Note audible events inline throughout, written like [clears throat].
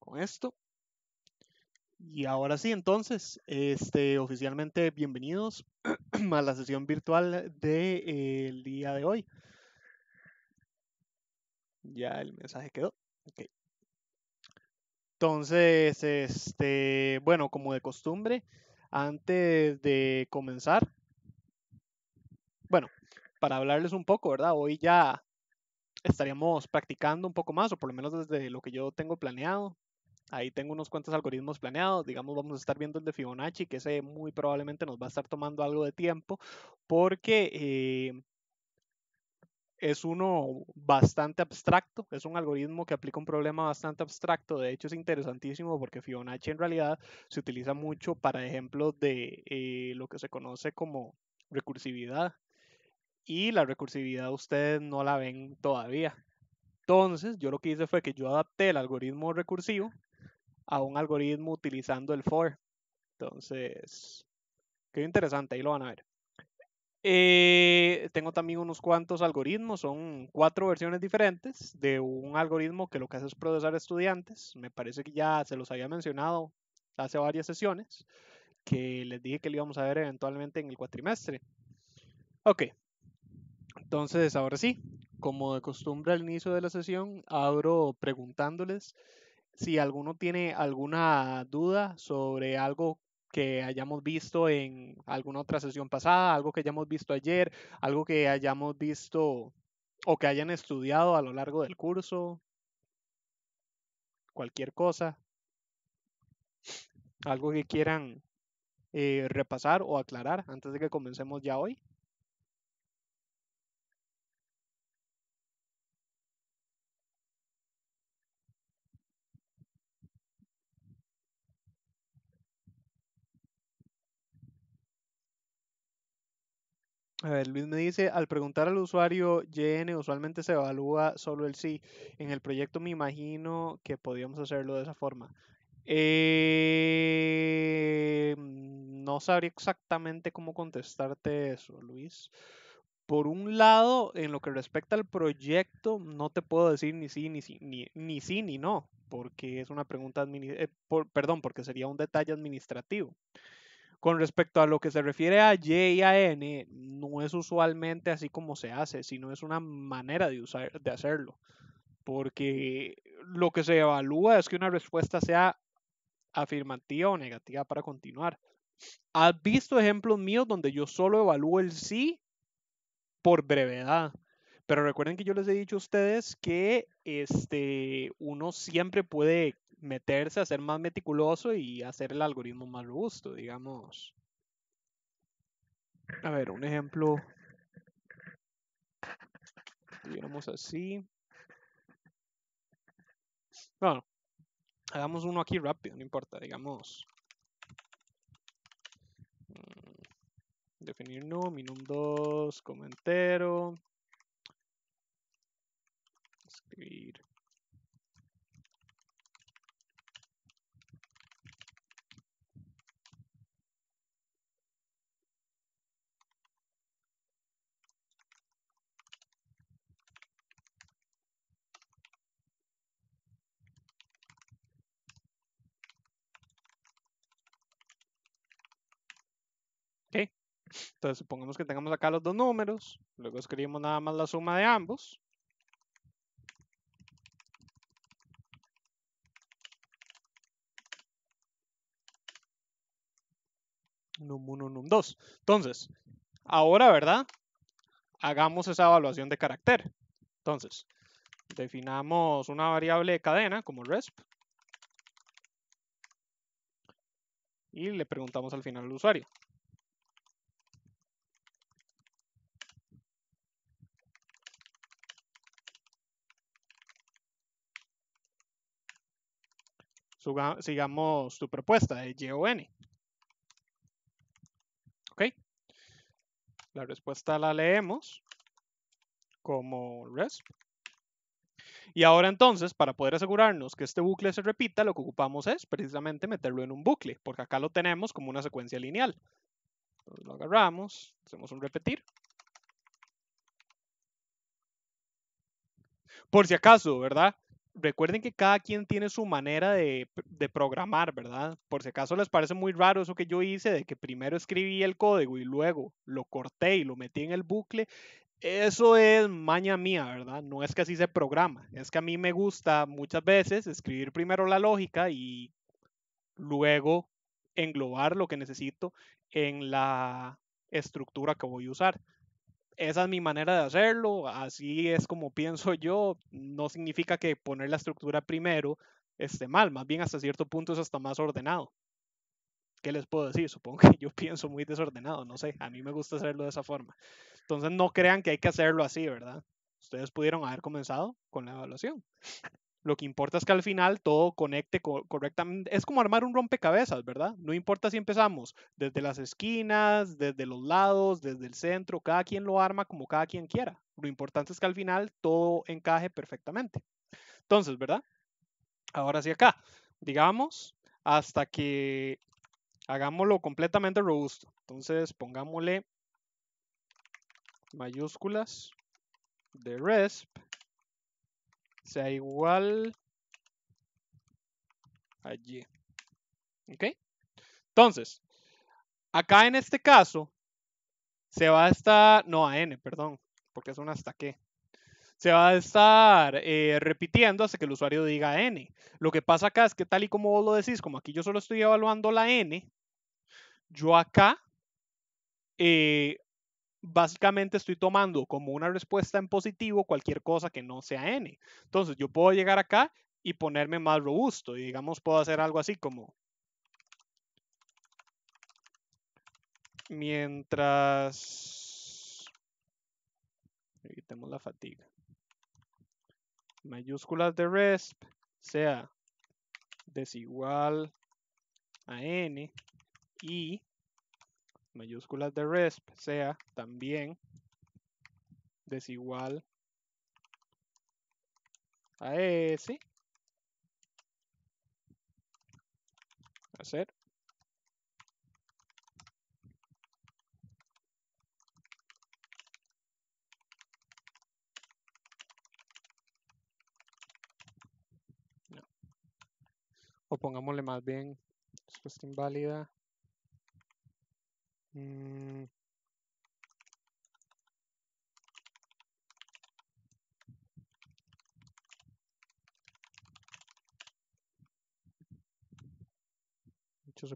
Con esto. Y ahora sí, entonces, este, oficialmente bienvenidos [clears throat] a la sesión virtual del día de hoy. Ya el mensaje quedó. Entonces, este, bueno, como de costumbre, antes de comenzar, bueno, para hablarles un poco, ¿verdad? Hoy ya estaríamos practicando un poco más, o por lo menos desde lo que yo tengo planeado. Ahí tengo unos cuantos algoritmos planeados, digamos vamos a estar viendo el de Fibonacci, que ese muy probablemente nos va a estar tomando algo de tiempo, porque eh, es uno bastante abstracto, es un algoritmo que aplica un problema bastante abstracto, de hecho es interesantísimo porque Fibonacci en realidad se utiliza mucho para ejemplos de eh, lo que se conoce como recursividad, y la recursividad ustedes no la ven todavía. Entonces, yo lo que hice fue que yo adapté el algoritmo recursivo a un algoritmo utilizando el for. Entonces, qué interesante, ahí lo van a ver. Eh, tengo también unos cuantos algoritmos, son cuatro versiones diferentes de un algoritmo que lo que hace es procesar estudiantes. Me parece que ya se los había mencionado hace varias sesiones, que les dije que lo íbamos a ver eventualmente en el cuatrimestre. Ok, entonces, ahora sí, como de costumbre al inicio de la sesión, abro preguntándoles si alguno tiene alguna duda sobre algo que hayamos visto en alguna otra sesión pasada, algo que hayamos visto ayer, algo que hayamos visto o que hayan estudiado a lo largo del curso, cualquier cosa, algo que quieran eh, repasar o aclarar antes de que comencemos ya hoy. A Luis me dice, al preguntar al usuario YN, usualmente se evalúa solo el sí. En el proyecto me imagino que podíamos hacerlo de esa forma. Eh, mm, no sabría exactamente cómo contestarte eso, Luis. Por un lado, en lo que respecta al proyecto, no te puedo decir ni sí, ni ni, sí, ni no, porque es una pregunta, eh, perdón, porque sería un detalle administrativo. Con respecto a lo que se refiere a Y y a N, no es usualmente así como se hace, sino es una manera de, usar, de hacerlo. Porque lo que se evalúa es que una respuesta sea afirmativa o negativa para continuar. ¿Has visto ejemplos míos donde yo solo evalúo el sí por brevedad? Pero recuerden que yo les he dicho a ustedes que este, uno siempre puede meterse a ser más meticuloso y hacer el algoritmo más robusto, digamos. A ver, un ejemplo. Digamos así. Bueno, hagamos uno aquí rápido, no importa, digamos. Mm, definir no, minum2, como entero. Escribir Entonces, supongamos que tengamos acá los dos números, luego escribimos nada más la suma de ambos. Num 1, num 2. Entonces, ahora, ¿verdad? Hagamos esa evaluación de carácter. Entonces, definamos una variable de cadena como resp. Y le preguntamos al final al usuario. sigamos tu propuesta de N. ¿Ok? La respuesta la leemos como resp. Y ahora entonces, para poder asegurarnos que este bucle se repita, lo que ocupamos es precisamente meterlo en un bucle, porque acá lo tenemos como una secuencia lineal. lo agarramos, hacemos un repetir. Por si acaso, ¿verdad? recuerden que cada quien tiene su manera de, programar, ¿verdad? Por si acaso les parece muy raro eso que yo hice, de que primero escribí el código y luego lo corté y lo metí en el bucle, eso es maña mía, ¿verdad? No es que así se programa, es que a mí me gusta muchas veces escribir primero la lógica y luego englobar lo que necesito en la estructura que voy a usar esa es mi manera de hacerlo, así es como pienso yo, no significa que poner la estructura primero esté mal, más bien hasta cierto punto es hasta más ordenado. ¿Qué les puedo decir? Supongo que yo [laughs] pienso muy desordenado, no sé, a mí me gusta hacerlo de esa forma. Entonces no crean que hay que hacerlo así, ¿verdad? Ustedes pudieron haber comenzado con la evaluación. Lo que importa es que al final todo conecte correctamente. Es como armar un rompecabezas, ¿verdad? No importa si empezamos desde las esquinas, desde los lados, desde el centro, cada quien lo arma como cada quien quiera. Lo importante es que al final todo encaje perfectamente. Entonces, ¿verdad? Ahora sí acá, digamos, hasta que hagámoslo completamente robusto. Entonces, pongámosle mayúsculas de resp sea igual a Y. ¿Ok? Entonces, acá en este caso, se va a estar, no a N, perdón, porque es un hasta qué. Se va a estar eh, repitiendo hasta que el usuario diga N. Lo que pasa acá es que tal y como vos lo decís, como aquí yo solo estoy evaluando la N, yo acá eh, básicamente estoy tomando como una respuesta en positivo cualquier cosa que no sea n. Entonces yo puedo llegar acá y ponerme más robusto y digamos puedo hacer algo así como mientras evitemos la fatiga mayúsculas de resp sea desigual a n y mayúsculas de resp sea también desigual a S. Hacer. O pongámosle más bien respuesta inválida Mm. hecho Y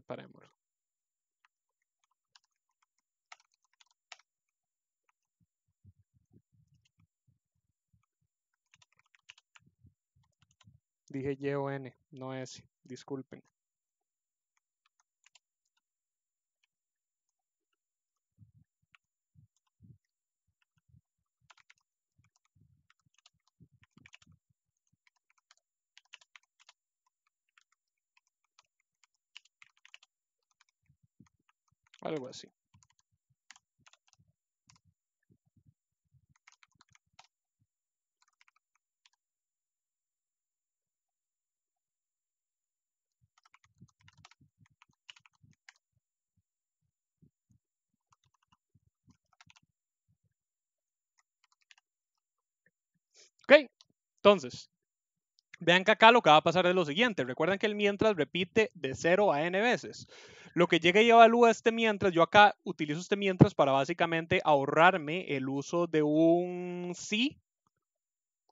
Dije N no S, disculpen. Algo así. Ok, entonces, vean que acá lo que va a pasar es lo siguiente. Recuerden que el mientras repite de 0 a n veces. Lo que llega y evalúa este mientras, yo acá utilizo este mientras para básicamente ahorrarme el uso de un sí,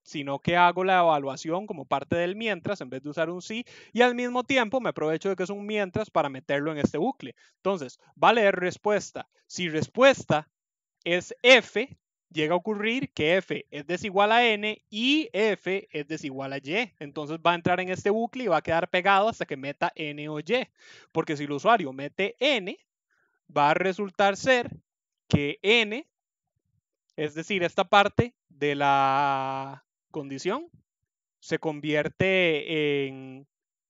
sino que hago la evaluación como parte del mientras en vez de usar un sí y al mismo tiempo me aprovecho de que es un mientras para meterlo en este bucle. Entonces, va a leer respuesta. Si respuesta es F, llega a ocurrir que f es desigual a n y f es desigual a y. Entonces va a entrar en este bucle y va a quedar pegado hasta que meta n o y. Porque si el usuario mete n, va a resultar ser que n, es decir, esta parte de la condición, se convierte en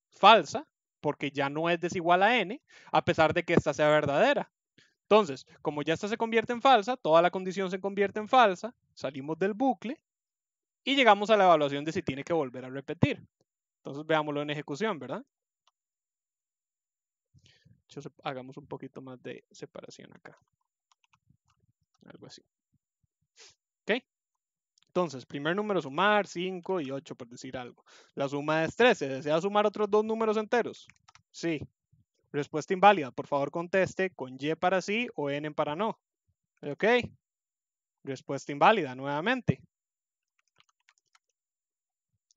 falsa porque ya no es desigual a n, a pesar de que esta sea verdadera. Entonces, como ya esta se convierte en falsa, toda la condición se convierte en falsa, salimos del bucle y llegamos a la evaluación de si tiene que volver a repetir. Entonces, veámoslo en ejecución, ¿verdad? hagamos un poquito más de separación acá. Algo así. ¿Ok? Entonces, primer número sumar, 5 y 8, por decir algo. La suma es 13. ¿Desea sumar otros dos números enteros? Sí. Respuesta inválida. Por favor, conteste con Y para sí o N para no. Ok. Respuesta inválida nuevamente.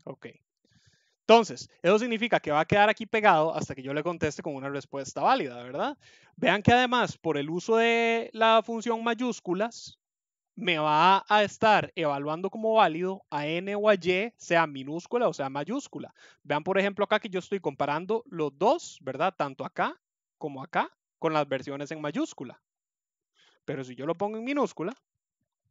Ok. Entonces, eso significa que va a quedar aquí pegado hasta que yo le conteste con una respuesta válida, ¿verdad? Vean que además, por el uso de la función mayúsculas, me va a estar evaluando como válido a n o a y, sea minúscula o sea mayúscula. Vean, por ejemplo, acá que yo estoy comparando los dos, ¿verdad? Tanto acá como acá, con las versiones en mayúscula. Pero si yo lo pongo en minúscula,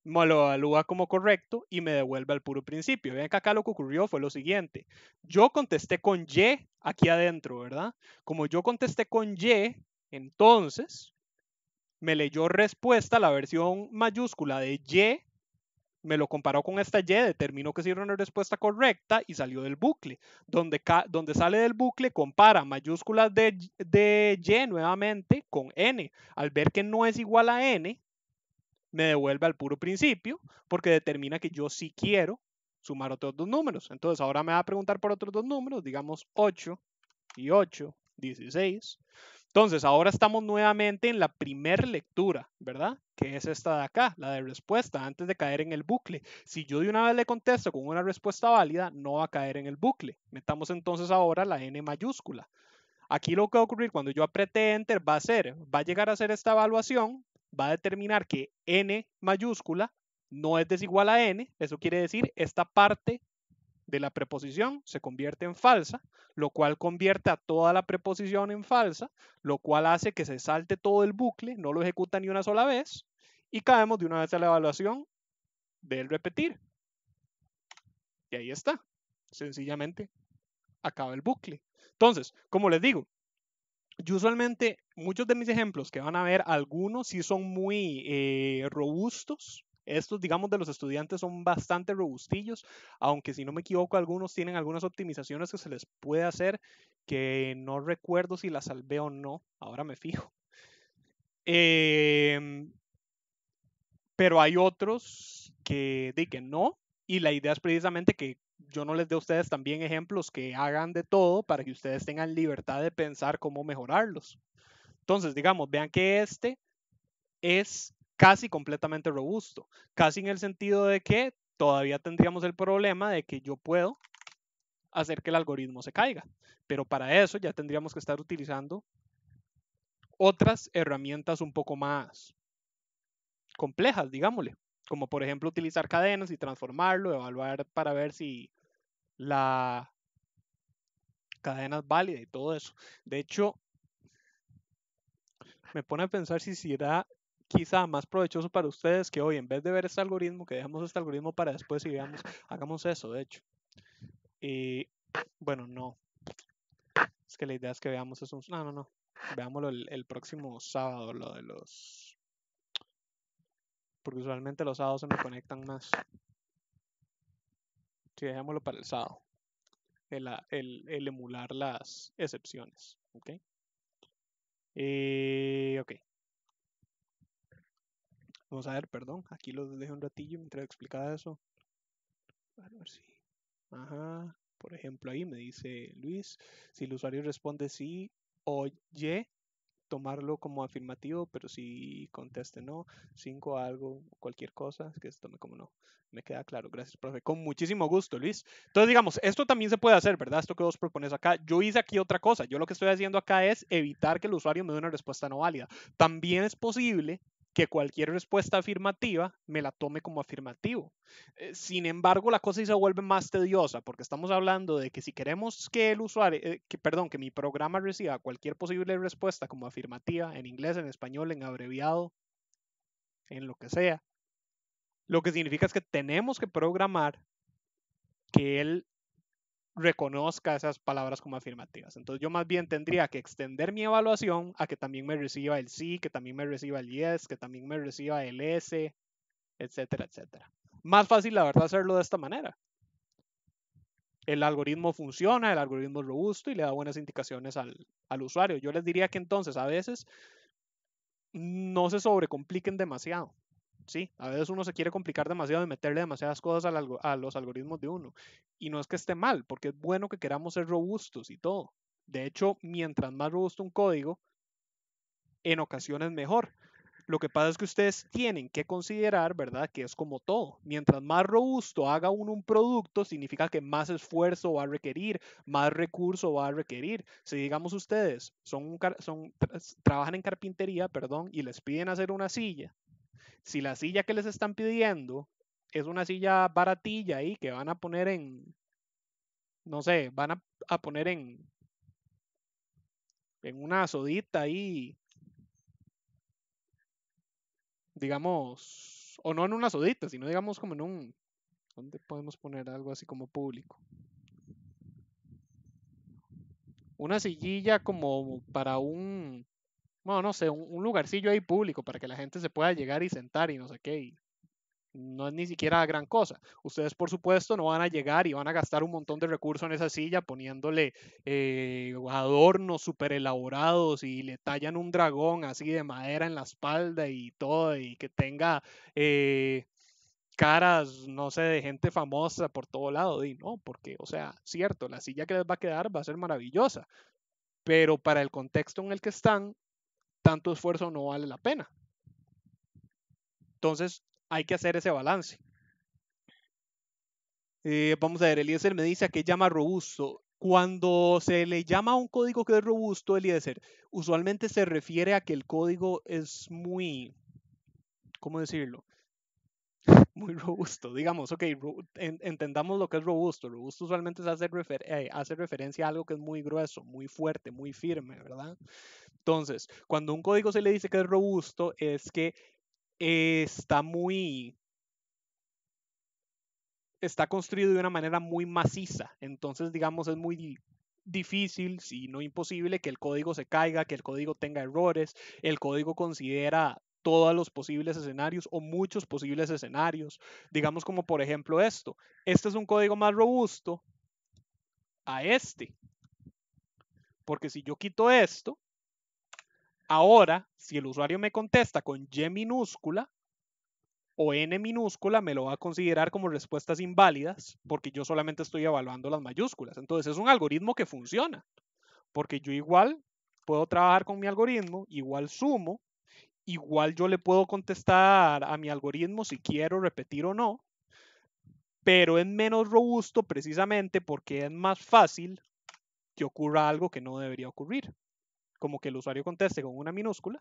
me lo evalúa como correcto y me devuelve al puro principio. Vean que acá lo que ocurrió fue lo siguiente. Yo contesté con Y aquí adentro, ¿verdad? Como yo contesté con Y, entonces me leyó respuesta, la versión mayúscula de Y, me lo comparó con esta Y, determinó que sí era una respuesta correcta y salió del bucle. Donde, donde sale del bucle, compara mayúsculas de, de Y nuevamente con N. Al ver que no es igual a N, me devuelve al puro principio porque determina que yo sí quiero sumar otros dos números. Entonces ahora me va a preguntar por otros dos números, digamos 8 y 8, 16. Entonces, ahora estamos nuevamente en la primer lectura, ¿verdad? Que es esta de acá, la de respuesta, antes de caer en el bucle. Si yo de una vez le contesto con una respuesta válida, no va a caer en el bucle. Metamos entonces ahora la N mayúscula. Aquí lo que va a ocurrir cuando yo apriete Enter va a ser, va a llegar a hacer esta evaluación, va a determinar que N mayúscula no es desigual a N, eso quiere decir esta parte de la preposición se convierte en falsa, lo cual convierte a toda la preposición en falsa, lo cual hace que se salte todo el bucle, no lo ejecuta ni una sola vez, y caemos de una vez a la evaluación del repetir. Y ahí está. Sencillamente acaba el bucle. Entonces, como les digo, yo usualmente, muchos de mis ejemplos que van a ver, algunos sí son muy eh, robustos, estos, digamos, de los estudiantes son bastante robustillos, aunque si no me equivoco, algunos tienen algunas optimizaciones que se les puede hacer, que no recuerdo si las salvé o no, ahora me fijo. Em, pero hay otros que, de que no, y la idea es precisamente que yo no les dé a ustedes también ejemplos que hagan de todo para que ustedes tengan libertad de pensar cómo mejorarlos. Entonces, digamos, vean que este es casi completamente robusto, casi en el sentido de que todavía tendríamos el problema de que yo puedo hacer que el algoritmo se caiga, pero para eso ya tendríamos que estar utilizando otras herramientas un poco más complejas, digámosle, como por ejemplo utilizar cadenas y transformarlo, evaluar para ver si la cadena es válida y todo eso. De hecho, me pone a pensar si será quizá más provechoso para ustedes que hoy, en vez de ver este algoritmo, que dejamos este algoritmo para después y veamos hagamos eso, de hecho. Y bueno, no. Es que la idea es que veamos eso. No, no, no. Veámoslo el, próximo sábado, lo de los... Porque usualmente los sábados se me conectan más. Sí, dejémoslo para el sábado. El, emular las excepciones. ¿Ok? Y, ok. Vamos a ver, perdón, aquí lo dejé un ratillo mientras explicaba eso. A ver si. Ajá, por ejemplo, ahí me dice Luis, si el usuario responde sí o ye, tomarlo como afirmativo, pero si conteste no, cinco, algo, cualquier cosa, Es que esto me como no. Me queda claro, gracias, profe. Con muchísimo gusto, Luis. Entonces, digamos, esto también se puede hacer, ¿verdad? Esto que vos propones acá. Yo hice aquí otra cosa. Yo lo que estoy haciendo acá es evitar que el usuario me dé una respuesta no válida. También es posible que cualquier respuesta afirmativa me la tome como afirmativo. Eh, sin embargo, la cosa se vuelve más tediosa porque estamos hablando de que si queremos que el usuario, eh, que, perdón, que mi programa reciba cualquier posible respuesta como afirmativa en inglés, en español, en abreviado, en lo que sea, lo que significa es que tenemos que programar que él reconozca esas palabras como afirmativas. Entonces yo más bien tendría que extender mi evaluación a que también me reciba el sí, que también me reciba el yes, que también me reciba el s, etcétera, etcétera. Más fácil, la verdad, hacerlo de esta manera. El algoritmo funciona, el algoritmo es robusto y le da buenas indicaciones al, al usuario. Yo les diría que entonces a veces no se sobrecompliquen demasiado sí, a veces uno se quiere complicar demasiado y meterle demasiadas cosas a los algoritmos de uno. Y no es que esté mal, porque es bueno que queramos ser robustos y todo. De hecho, mientras más robusto un código, en ocasiones mejor. Lo que pasa es que ustedes tienen que considerar, ¿verdad?, que es como todo. Mientras más robusto haga uno un producto, significa que más esfuerzo va a requerir, más recurso va a requerir. Si digamos ustedes son, son trabajan en carpintería, perdón, y les piden hacer una silla, si la silla que les están pidiendo es una silla baratilla ahí que van a poner en, no sé, van a, poner en, en una sodita ahí, digamos, o no en una sodita, sino digamos como en un, ¿dónde podemos poner algo así como público? Una sillilla como para un bueno, no sé, un, lugarcillo ahí público para que la gente se pueda llegar y sentar y no sé qué. no es ni siquiera gran cosa. Ustedes, por supuesto, no van a llegar y van a gastar un montón de recursos en esa silla poniéndole eh, adornos super elaborados y le tallan un dragón así de madera en la espalda y todo, y que tenga eh, caras, no sé, de gente famosa por todo lado. Y no, porque, o sea, cierto, la silla que les va a quedar va a ser maravillosa, pero para el contexto en el que están, tanto esfuerzo no vale la pena. Entonces hay que hacer ese balance. Eh, vamos a ver, Eliezer me dice a qué llama robusto. Cuando se le llama a un código que es robusto, Eliezer, usualmente se refiere a que el código es muy, ¿cómo decirlo? [laughs] Muy robusto, digamos, ok, entendamos lo que es robusto. Robusto usualmente se hace, eh, hace referencia a algo que es muy grueso, muy fuerte, muy firme, ¿verdad? Entonces, cuando un código se le dice que es robusto, es que está muy está construido de una manera muy maciza. Entonces, digamos, es muy difícil, si no imposible, que el código se caiga, que el código tenga errores, el código considera todos los posibles escenarios o muchos posibles escenarios. Digamos como por ejemplo esto. Este es un código más robusto a este. Porque si yo quito esto, Ahora, si el usuario me contesta con Y minúscula o N minúscula, me lo va a considerar como respuestas inválidas porque yo solamente estoy evaluando las mayúsculas. Entonces es un algoritmo que funciona porque yo igual puedo trabajar con mi algoritmo, igual sumo, igual yo le puedo contestar a mi algoritmo si quiero repetir o no, pero es menos robusto precisamente porque es más fácil que ocurra algo que no debería ocurrir como que el usuario conteste con una minúscula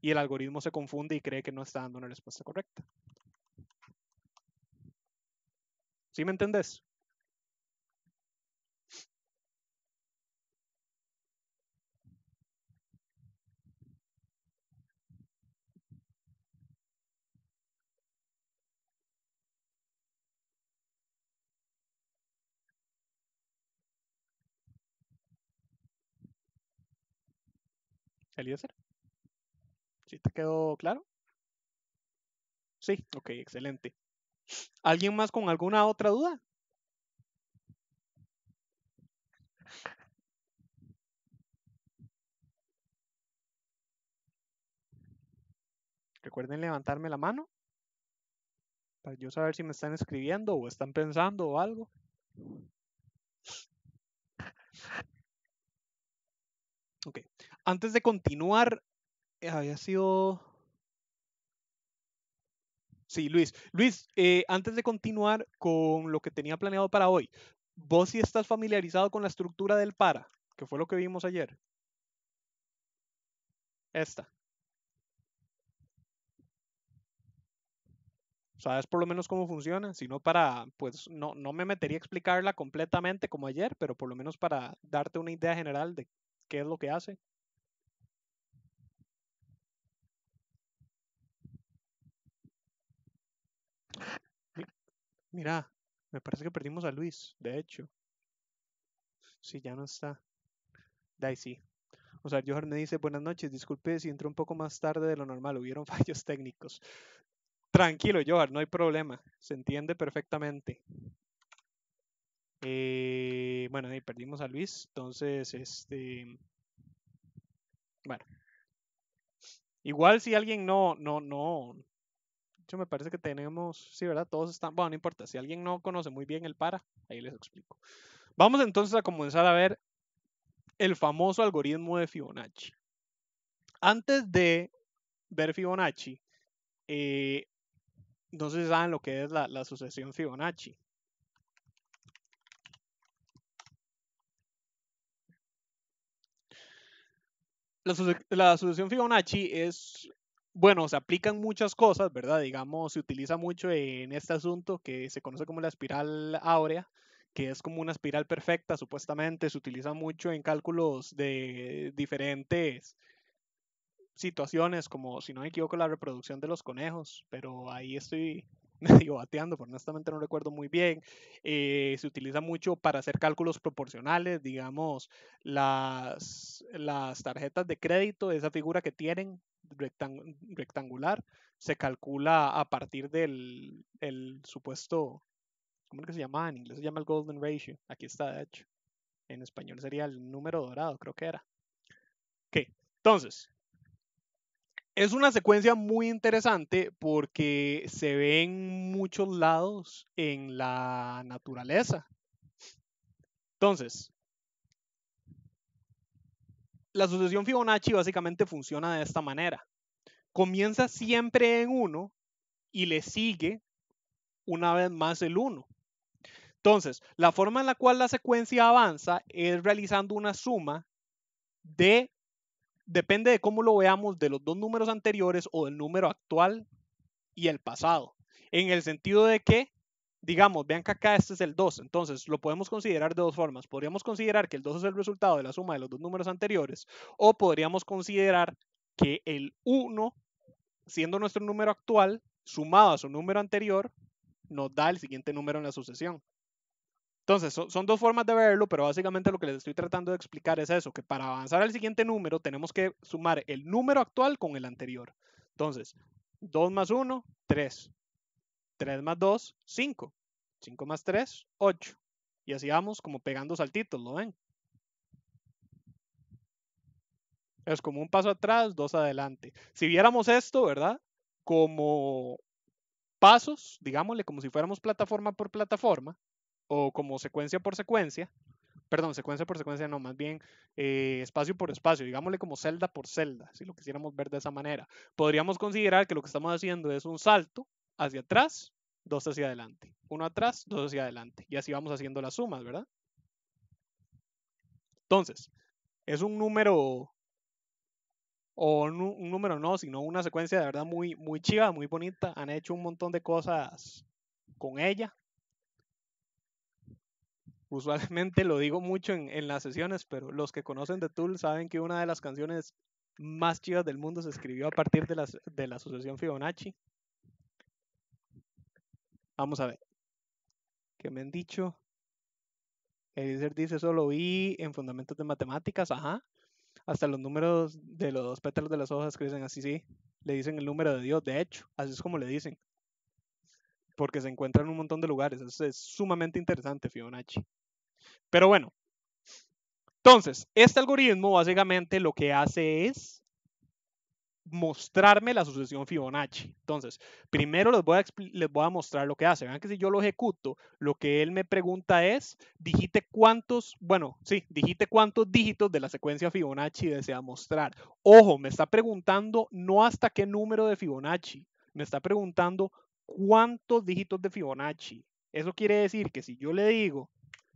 y el algoritmo se confunde y cree que no está dando una respuesta correcta. ¿Sí me entendés? Eliezer. ¿Sí te quedó claro? Sí, ok, excelente. ¿Alguien más con alguna otra duda? Recuerden levantarme la mano para yo saber si me están escribiendo o están pensando o algo. Ok antes de continuar, eh, había sido... Sí, Luis. Luis, eh, antes de continuar con lo que tenía planeado para hoy, ¿vos si estás familiarizado con la estructura del para, que fue lo que vimos ayer? Esta. ¿Sabes por lo menos cómo funciona? Si no para, pues no, no me metería a explicarla completamente como ayer, pero por lo menos para darte una idea general de qué es lo que hace. Mira, me parece que perdimos a Luis, de hecho. Sí, ya no está. Dai sí. O sea, Johan me dice, buenas noches, disculpe si entré un poco más tarde de lo normal, hubieron [laughs] fallos técnicos. Tranquilo, Johan, no hay problema, se entiende perfectamente. Eh, bueno, ahí perdimos a Luis, entonces, este... Bueno. Igual si alguien no, no, no, de hecho, me parece que tenemos, sí, ¿verdad? Todos están, bueno, no importa, si alguien no conoce muy bien el para, ahí les explico. Vamos entonces a comenzar a ver el famoso algoritmo de Fibonacci. Antes de ver Fibonacci, eh, no sé si saben lo que es la sucesión Fibonacci. La, sucesión Fibonacci es bueno, se aplican muchas cosas, ¿verdad? Digamos, se utiliza mucho en este asunto que se conoce como la espiral áurea, que es como una espiral perfecta, supuestamente, se utiliza mucho en cálculos de diferentes situaciones, como si no me equivoco, la reproducción de los conejos, pero ahí estoy [laughs] medio bateando, porque honestamente no recuerdo muy bien. Eh, se utiliza mucho para hacer cálculos proporcionales, digamos, las, las tarjetas de crédito, esa figura que tienen, rectangular se calcula a partir del supuesto, ¿cómo que se llama? En inglés se llama el golden ratio. Aquí está, de hecho. En español sería el número dorado, creo que era. Ok, entonces, es una secuencia muy interesante porque se ven muchos lados en la naturaleza. Entonces, la sucesión Fibonacci básicamente funciona de esta manera. Comienza siempre en 1 y le sigue una vez más el 1. Entonces, la forma en la cual la secuencia avanza es realizando una suma de, depende de cómo lo veamos, de los dos números anteriores o del número actual y el pasado. En el sentido de que digamos, vean que acá este es el 2, entonces lo podemos considerar de dos formas. Podríamos considerar que el 2 es el resultado de la suma de los dos números anteriores o podríamos considerar que el 1, siendo nuestro número actual, sumado a su número anterior, nos da el siguiente número en la sucesión. Entonces, son dos formas de verlo, pero básicamente lo que les estoy tratando de explicar es eso, que para avanzar al siguiente número tenemos que sumar el número actual con el anterior. Entonces, 2 más 1, 3. 3 más 2, 5. 5 más 3, 8. Y así vamos como pegando saltitos, ¿lo ven? Es como un paso atrás, dos adelante. Si viéramos esto, ¿verdad? Como pasos, digámosle, como si fuéramos plataforma por plataforma, o como secuencia por secuencia, perdón, secuencia por secuencia no, más bien eh, espacio por espacio, digámosle como celda por celda, si lo quisiéramos ver de esa manera. Podríamos considerar que lo que estamos haciendo es un salto hacia atrás, dos hacia adelante. Uno atrás, dos hacia adelante. Y así vamos haciendo las sumas, ¿verdad? Entonces, es un número, o un número no, sino una secuencia de verdad muy, muy chiva, muy bonita. Han hecho un montón de cosas con ella. Usualmente lo digo mucho en, las sesiones, pero los que conocen de Tool saben que una de las canciones más chivas del mundo se escribió a partir de, de la asociación Fibonacci. Vamos a ver. ¿Qué me han dicho? Eliezer dice solo vi en fundamentos de matemáticas, ajá. Hasta los números de los dos pétalos de las hojas que dicen así, sí. Le dicen el número de Dios, de hecho, así es como le dicen. Porque se encuentra en un montón de lugares. Eso es sumamente interesante, Fibonacci. Pero bueno. Entonces, este algoritmo básicamente lo que hace es mostrarme la sucesión Fibonacci. Entonces, primero les voy, a, les voy a mostrar lo que hace. Vean que si yo lo ejecuto, lo que él me pregunta es, digite cuántos, bueno, sí, digite cuántos dígitos de la secuencia Fibonacci desea mostrar. Ojo, me está preguntando no hasta qué número de Fibonacci, me está preguntando cuántos dígitos de Fibonacci. Eso quiere decir que si yo le digo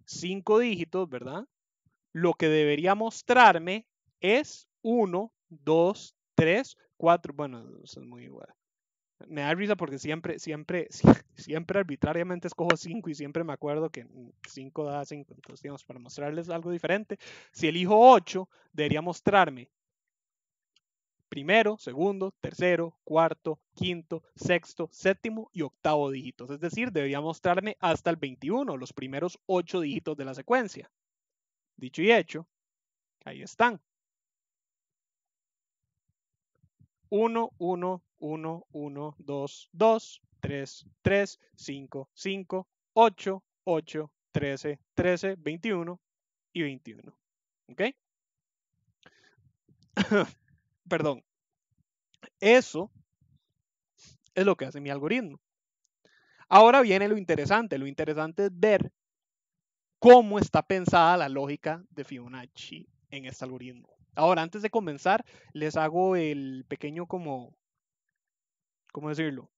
cinco dígitos, ¿verdad? Lo que debería mostrarme es 1, 2, 3, 4, bueno, eso es muy igual. Me da risa porque siempre, siempre, [laughs] siempre arbitrariamente escojo cinco y siempre me acuerdo que cinco da cinco. Entonces, digamos, para mostrarles algo diferente, si elijo 8, debería mostrarme primero, segundo, tercero, cuarto, quinto, sexto, séptimo y octavo dígitos. Es decir, debería mostrarme hasta el 21, los primeros ocho dígitos de la secuencia. Dicho y hecho, ahí están. 1, 1, 1, 1, 2, 2, 3, 3, 5, 5, 8, 8, 13, 13, 21 y 21. ¿Ok? [coughs] Perdón. Eso es lo que hace mi algoritmo. Ahora viene lo interesante. Lo interesante es ver cómo está pensada la lógica de Fibonacci en este algoritmo. Ahora, antes de comenzar, les hago el pequeño como, ¿cómo decirlo?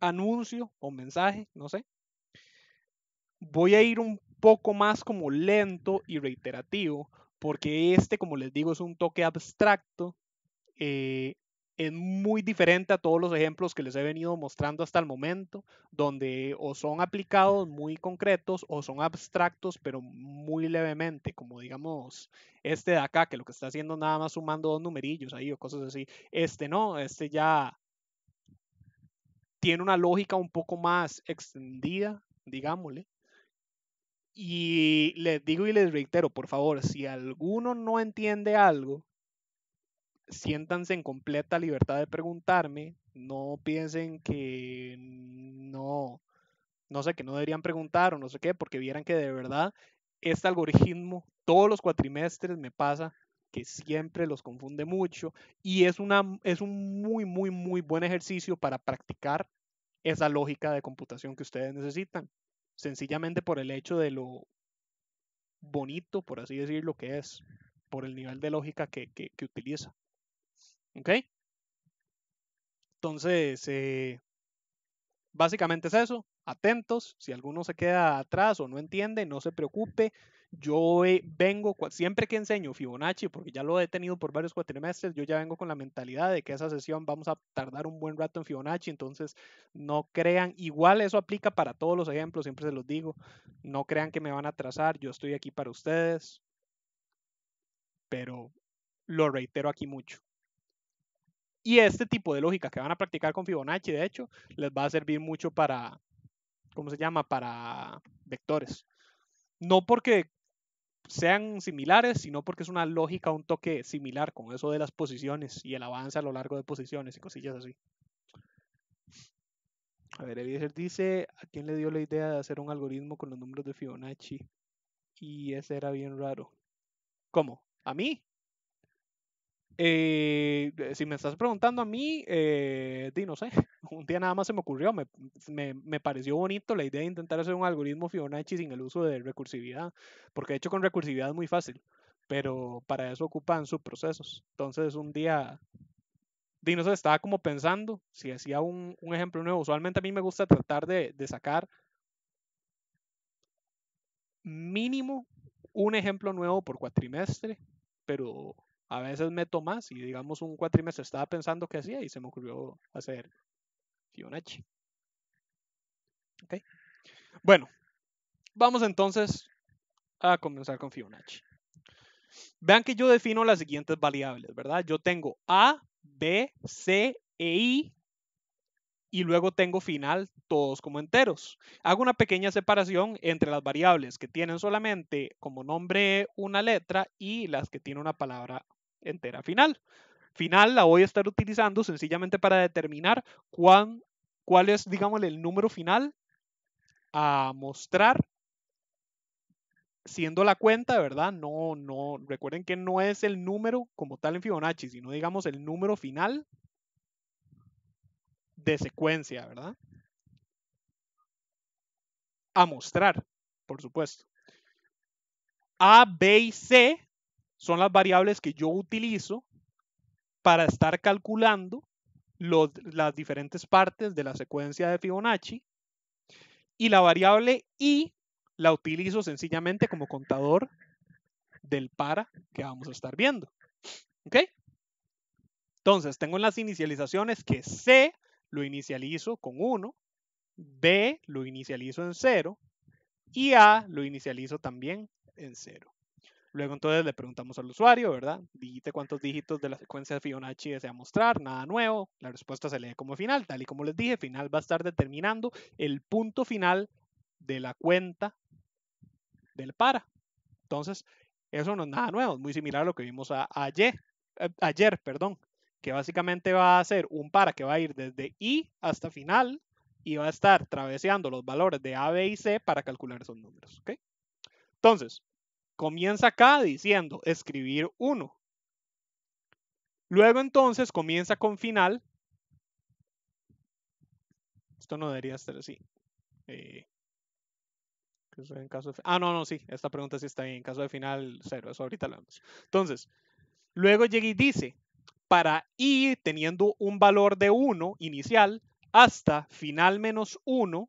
Anuncio o mensaje, no sé. Voy a ir un poco más como lento y reiterativo, porque este, como les digo, es un toque abstracto. Eh, es muy diferente a todos los ejemplos que les he venido mostrando hasta el momento, donde o son aplicados muy concretos o son abstractos, pero muy levemente, como digamos este de acá, que lo que está haciendo nada más sumando dos numerillos ahí o cosas así. Este no, este ya tiene una lógica un poco más extendida, digámosle. Y les digo y les reitero, por favor, si alguno no entiende algo siéntanse en completa libertad de preguntarme, no piensen que no, no sé, que no deberían preguntar o no sé qué, porque vieran que de verdad este algoritmo todos los cuatrimestres me pasa que siempre los confunde mucho y es, una, es un muy, muy, muy buen ejercicio para practicar esa lógica de computación que ustedes necesitan, sencillamente por el hecho de lo bonito, por así decirlo, que es, por el nivel de lógica que utiliza. ¿Ok? Entonces, eh, básicamente es eso. Atentos, si alguno se queda atrás o no entiende, no se preocupe. Yo eh, vengo, siempre que enseño Fibonacci, porque ya lo he tenido por varios cuatrimestres, yo ya vengo con la mentalidad de que esa sesión vamos a tardar un buen rato en Fibonacci, entonces no crean, igual eso aplica para todos los ejemplos, siempre se los digo, no crean que me van a atrasar, yo estoy aquí para ustedes, pero lo reitero aquí mucho. Y este tipo de lógica que van a practicar con Fibonacci, de hecho, les va a servir mucho para, ¿cómo se llama? Para vectores. No porque sean similares, sino porque es una lógica, un toque similar con eso de las posiciones y el avance a lo largo de posiciones y cosillas así. A ver, Eliezer dice, ¿a quién le dio la idea de hacer un algoritmo con los números de Fibonacci? Y ese era bien raro. ¿Cómo? ¿A mí? Eh, si me estás preguntando a mí, eh, di, no sé, [laughs] un día nada más se me ocurrió, me, pareció bonito la idea de intentar hacer un algoritmo Fibonacci sin el uso de recursividad, porque de hecho con recursividad es muy fácil, pero para eso ocupan subprocesos. Entonces un día, di, no sé, estaba como pensando, si hacía un, ejemplo nuevo, usualmente a mí me gusta tratar de, de sacar mínimo un ejemplo nuevo por cuatrimestre, pero a veces meto más y digamos un cuatrimestre estaba pensando que hacía y se me ocurrió hacer Fibonacci. Okay. Bueno, vamos entonces a comenzar con Fibonacci. Vean que yo defino las siguientes variables, ¿verdad? Yo tengo A, B, C e I y luego tengo final todos como enteros. Hago una pequeña separación entre las variables que tienen solamente como nombre una letra y las que tienen una palabra entera final. Final la voy a estar utilizando sencillamente para determinar cuán, cuál es, digamos, el número final a mostrar siendo la cuenta, ¿verdad? No, no, recuerden que no es el número como tal en Fibonacci, sino digamos el número final de secuencia, ¿verdad? A mostrar, por supuesto. A, B y C son las variables que yo utilizo para estar calculando las diferentes partes de la secuencia de Fibonacci. Y la variable i la utilizo sencillamente como contador del para que vamos a estar viendo. ¿Ok? Entonces, tengo en las inicializaciones que C lo inicializo con 1, B lo inicializo en 0 y A lo inicializo también en 0. Luego entonces le preguntamos al usuario, ¿verdad? Digite cuántos dígitos de la secuencia de Fibonacci desea mostrar, nada nuevo. La respuesta se lee como final, tal y como les dije, final va a estar determinando el punto final de la cuenta del para. Entonces, eso no es nada nuevo, es muy similar a lo que vimos ayer, eh, ayer, perdón, que básicamente va a ser un para que va a ir desde i hasta final y va a estar traveseando los valores de a, b y c para calcular esos números, ¿ok? Entonces, comienza acá diciendo escribir 1. Luego entonces comienza con final. Esto no debería estar así. Eh, ah, no, no, sí. Esta pregunta sí está ahí. En caso de final, 0. Eso ahorita lo vemos. Entonces, luego llega y dice, para i teniendo un valor de 1 inicial hasta final menos 1,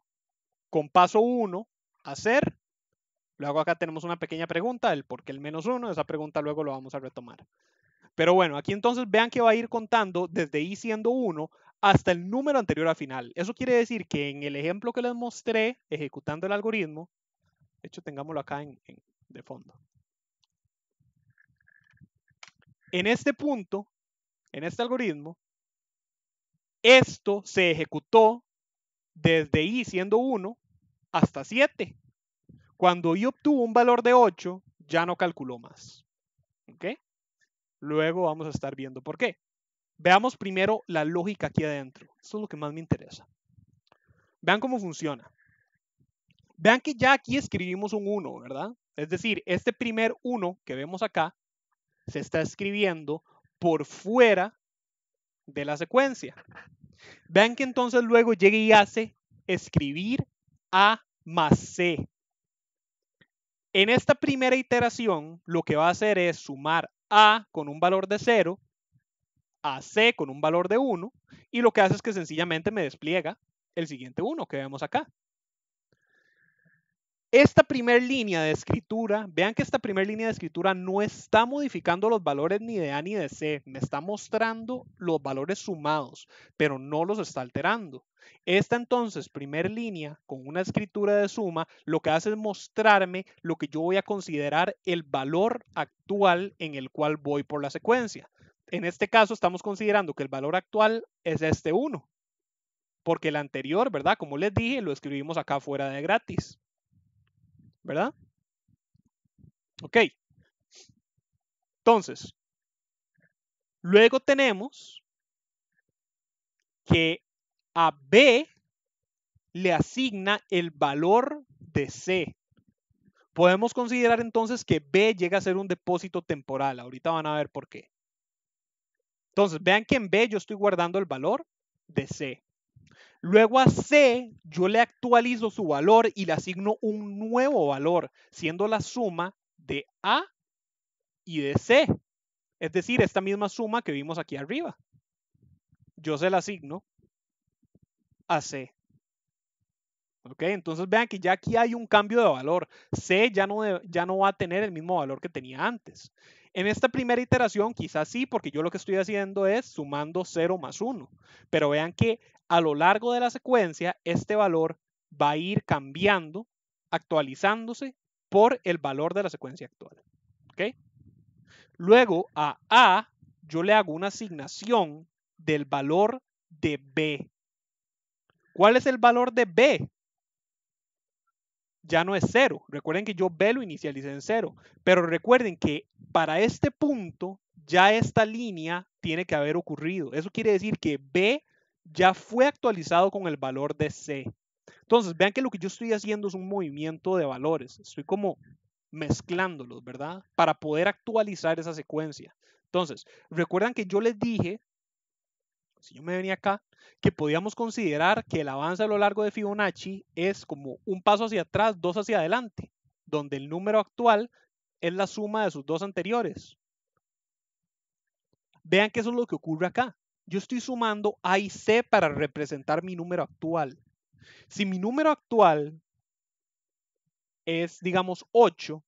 con paso 1, hacer Luego acá tenemos una pequeña pregunta, el por qué el menos uno, esa pregunta luego lo vamos a retomar. Pero bueno, aquí entonces vean que va a ir contando desde i siendo 1 hasta el número anterior al final. Eso quiere decir que en el ejemplo que les mostré, ejecutando el algoritmo, de hecho tengámoslo acá en, de fondo. En este punto, en este algoritmo, esto se ejecutó desde i siendo 1 hasta 7. Cuando y obtuvo un valor de 8, ya no calculó más. ¿Ok? Luego vamos a estar viendo por qué. Veamos primero la lógica aquí adentro. eso es lo que más me interesa. Vean cómo funciona. Vean que ya aquí escribimos un 1, ¿verdad? Es decir, este primer 1 que vemos acá se está escribiendo por fuera de la secuencia. Vean que entonces luego llega y hace escribir A más C. En esta primera iteración, lo que va a hacer es sumar A con un valor de 0, a C con un valor de 1, y lo que hace es que sencillamente me despliega el siguiente 1 que vemos acá. Esta primera línea de escritura, vean que esta primera línea de escritura no está modificando los valores ni de A ni de C, me está mostrando los valores sumados, pero no los está alterando. Esta entonces primera línea con una escritura de suma lo que hace es mostrarme lo que yo voy a considerar el valor actual en el cual voy por la secuencia. En este caso estamos considerando que el valor actual es este 1, porque el anterior, ¿verdad? Como les dije, lo escribimos acá fuera de gratis. ¿verdad? Ok. Entonces, luego tenemos que a B le asigna el valor de C. Podemos considerar entonces que B llega a ser un depósito temporal. Ahorita van a ver por qué. Entonces, vean que en B yo estoy guardando el valor de C. Luego a C yo le actualizo su valor y le asigno un nuevo valor, siendo la suma de A y de C. Es decir, esta misma suma que vimos aquí arriba. Yo se la asigno a C. ¿Ok? Entonces vean que ya aquí hay un cambio de valor. C ya no, ya no va a tener el mismo valor que tenía antes. En esta primera iteración quizás sí, porque yo lo que estoy haciendo es sumando 0 más 1. Pero vean que a lo largo de la secuencia, este valor va a ir cambiando, actualizándose por el valor de la secuencia actual. Luego a A yo le hago una asignación del valor de B. ¿Cuál es el valor de B? Ya no es cero. Recuerden que yo B lo inicialicé en cero. Pero recuerden que para este punto ya esta línea tiene que haber ocurrido. Eso quiere decir que B ya fue actualizado con el valor de C. Entonces, vean que lo que yo estoy haciendo es un movimiento de valores. Estoy como mezclándolos, ¿verdad? Para poder actualizar esa secuencia. Entonces, recuerdan que yo les dije, si yo me venía acá, que podíamos considerar que el avance a lo largo de Fibonacci es como un paso hacia atrás, dos hacia adelante, donde el número actual es la suma de sus dos anteriores. Vean que eso es lo que ocurre acá yo estoy sumando A y C para representar mi número actual. Si mi número actual es, digamos, 8,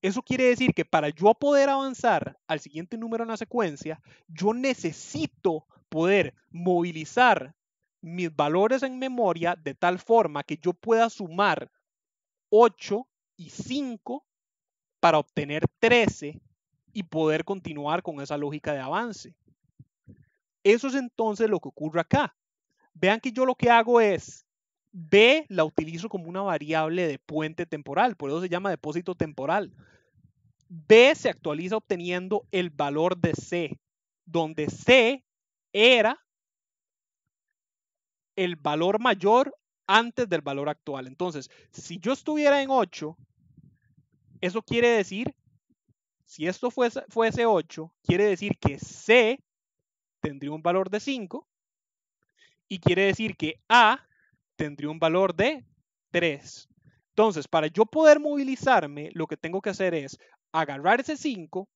eso quiere decir que para yo poder avanzar al siguiente número en la secuencia, yo necesito poder movilizar mis valores en memoria de tal forma que yo pueda sumar 8 y 5 para obtener 13 y poder continuar con esa lógica de avance. Eso es entonces lo que ocurre acá. Vean que yo lo que hago es B la utilizo como una variable de puente temporal, por eso se llama depósito temporal. B se actualiza obteniendo el valor de C, donde C era el valor mayor antes del valor actual. Entonces, si yo estuviera en 8, eso quiere decir, si esto fuese, 8, quiere decir que C tendría un valor de 5 y quiere decir que A tendría un valor de 3. Entonces, para yo poder movilizarme, lo que tengo que hacer es agarrar ese 5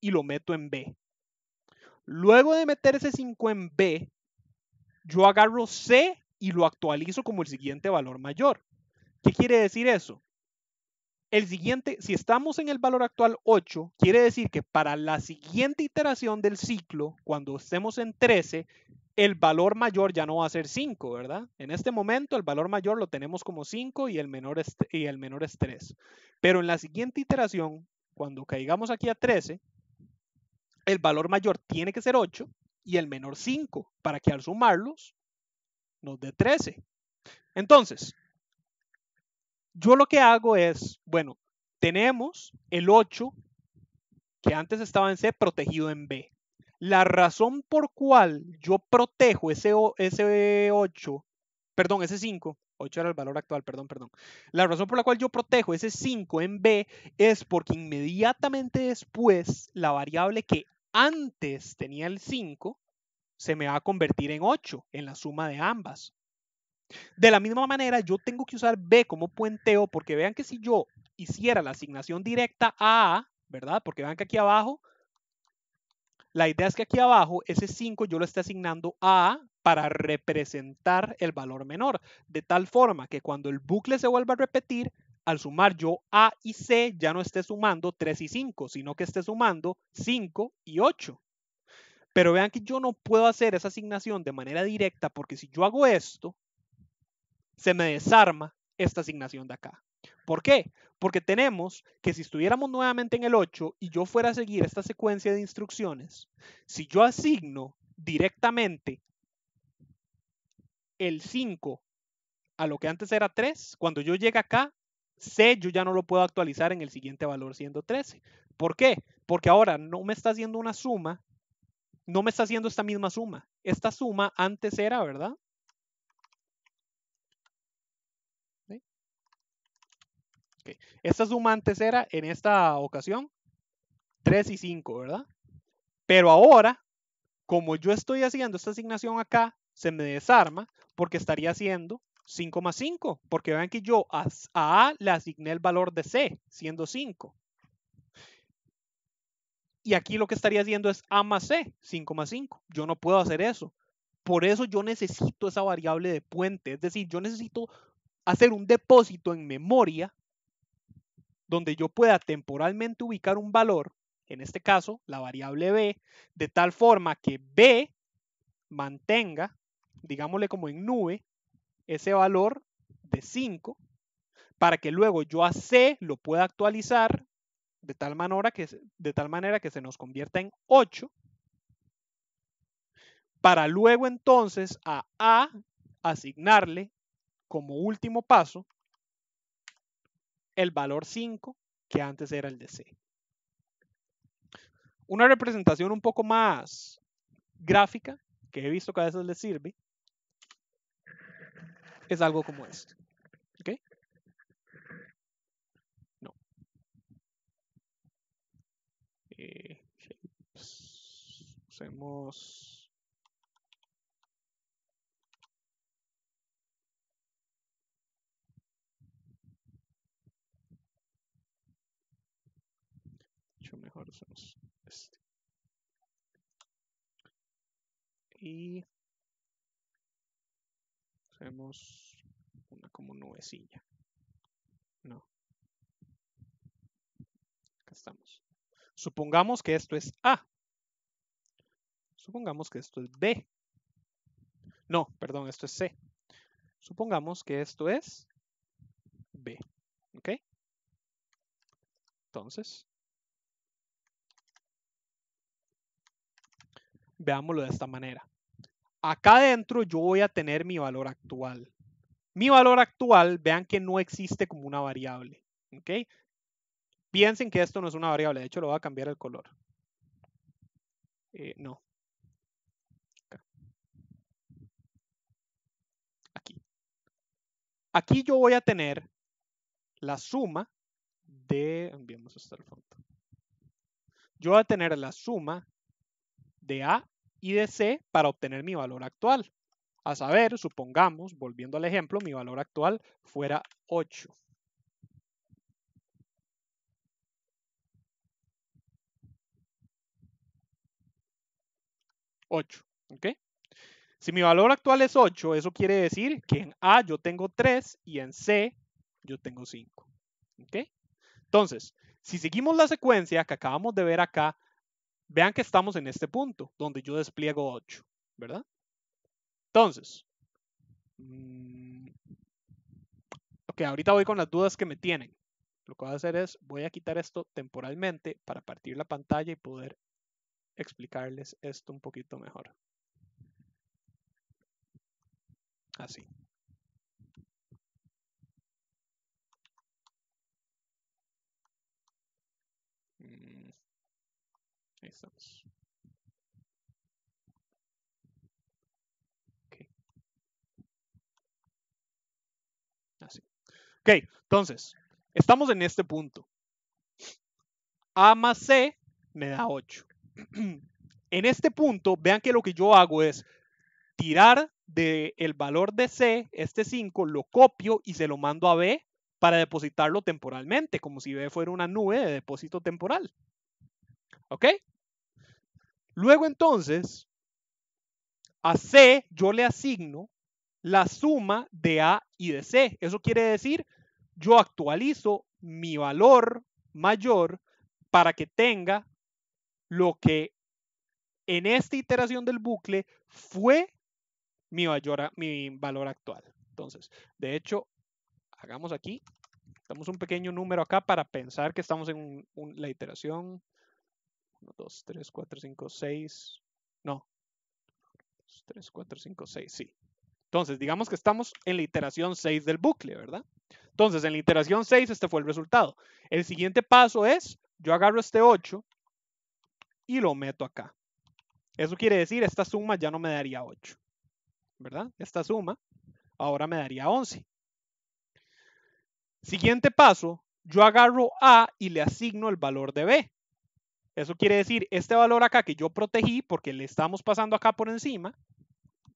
y lo meto en B. Luego de meter ese 5 en B, yo agarro C y lo actualizo como el siguiente valor mayor. ¿Qué quiere decir eso? El siguiente, si estamos en el valor actual 8, quiere decir que para la siguiente iteración del ciclo, cuando estemos en 13, el valor mayor ya no va a ser 5, ¿verdad? En este momento el valor mayor lo tenemos como 5 y el menor es, y el menor es 3. Pero en la siguiente iteración, cuando caigamos aquí a 13, el valor mayor tiene que ser 8 y el menor 5, para que al sumarlos nos dé 13. Entonces, yo lo que hago es, bueno, tenemos el 8 que antes estaba en C protegido en B. La razón por cual yo protejo ese, ese 8, perdón, ese 5, 8 era el valor actual, perdón, perdón. La razón por la cual yo protejo ese 5 en B es porque inmediatamente después la variable que antes tenía el 5 se me va a convertir en 8 en la suma de ambas. De la misma manera, yo tengo que usar B como puenteo porque vean que si yo hiciera la asignación directa a A, ¿verdad? Porque vean que aquí abajo, la idea es que aquí abajo ese 5 yo lo esté asignando a A para representar el valor menor, de tal forma que cuando el bucle se vuelva a repetir, al sumar yo A y C ya no esté sumando 3 y 5, sino que esté sumando 5 y 8. Pero vean que yo no puedo hacer esa asignación de manera directa porque si yo hago esto, se me desarma esta asignación de acá. ¿Por qué? Porque tenemos que si estuviéramos nuevamente en el 8 y yo fuera a seguir esta secuencia de instrucciones, si yo asigno directamente el 5 a lo que antes era 3, cuando yo llegue acá, sé yo ya no lo puedo actualizar en el siguiente valor siendo 13. ¿Por qué? Porque ahora no me está haciendo una suma, no me está haciendo esta misma suma. Esta suma antes era, ¿verdad? esta suma antes era, en esta ocasión, 3 y 5, ¿verdad? Pero ahora, como yo estoy haciendo esta asignación acá, se me desarma porque estaría haciendo 5. porque vean que yo a, a le asigné el valor de C, siendo 5. Y aquí lo que estaría haciendo es A más C, 5. Yo no puedo hacer eso. Por eso yo necesito esa variable de puente. Es decir, yo necesito hacer un depósito en memoria donde yo pueda temporalmente ubicar un valor, en este caso la variable b, de tal forma que b mantenga, digámosle como en nube, ese valor de 5 para que luego yo a C lo pueda actualizar de tal manera que, se nos convierta en 8 para luego entonces a A asignarle como último paso el valor 5, que antes era el de C. Una representación un poco más gráfica, que he visto que a veces le sirve, es algo como esto. ¿Ok? No. Eh, Este. Y hacemos una como nubecilla. No. Acá estamos. Supongamos que esto es A. Supongamos que esto es B. No, perdón, esto es C. Supongamos que esto es B. ¿Ok? Entonces, Veámoslo de esta manera. Acá adentro yo voy a tener mi valor actual. Mi valor actual, vean que no existe como una variable. ¿ok? Piensen que esto no es una variable. De hecho, lo voy a cambiar el color. Eh, no. Aquí. Aquí yo voy a tener la suma de... Enviamos hasta el fondo. Yo voy a tener la suma de A y de C para obtener mi valor actual. A saber, supongamos, volviendo al ejemplo, mi valor actual fuera 8. 8. Si mi valor actual es 8, eso quiere decir que en A yo tengo 3 y en C yo tengo 5. Entonces, si seguimos la secuencia que acabamos de ver acá, Vean que estamos en este punto, donde yo despliego 8, ¿verdad? Entonces, mm, ok, ahorita voy con las dudas que me tienen. Lo que voy a hacer es, voy a quitar esto temporalmente para partir la pantalla y poder explicarles esto un poquito mejor. Así. Okay. Ok, entonces, estamos en este punto. A más C me da 8. [clears throat] En este punto, vean que lo que yo hago es tirar del valor de C, este 5, lo copio y se lo mando a B para depositarlo temporalmente, como si B fuera una nube de depósito temporal. ¿Ok? Luego entonces, a C yo le asigno la suma de A y de C. Eso quiere decir, yo actualizo mi valor mayor para que tenga lo que en esta iteración del bucle fue mi, mi valor actual. Entonces, de hecho, hagamos aquí, damos un pequeño número acá para pensar que estamos en la iteración 1, 2, 3, 4, 5, 6. No. 3, 4, 5, 6, sí. Entonces, digamos que estamos en la iteración 6 del bucle, ¿verdad? Entonces, en la iteración 6 este fue el resultado. El siguiente paso es, yo agarro este 8 y lo meto acá. Eso quiere decir, esta suma ya no me daría 8, ¿verdad? Esta suma ahora me daría 11. Siguiente paso, yo agarro A y le asigno el valor de B. Eso quiere decir, este valor acá que yo protegí porque le estamos pasando acá por encima,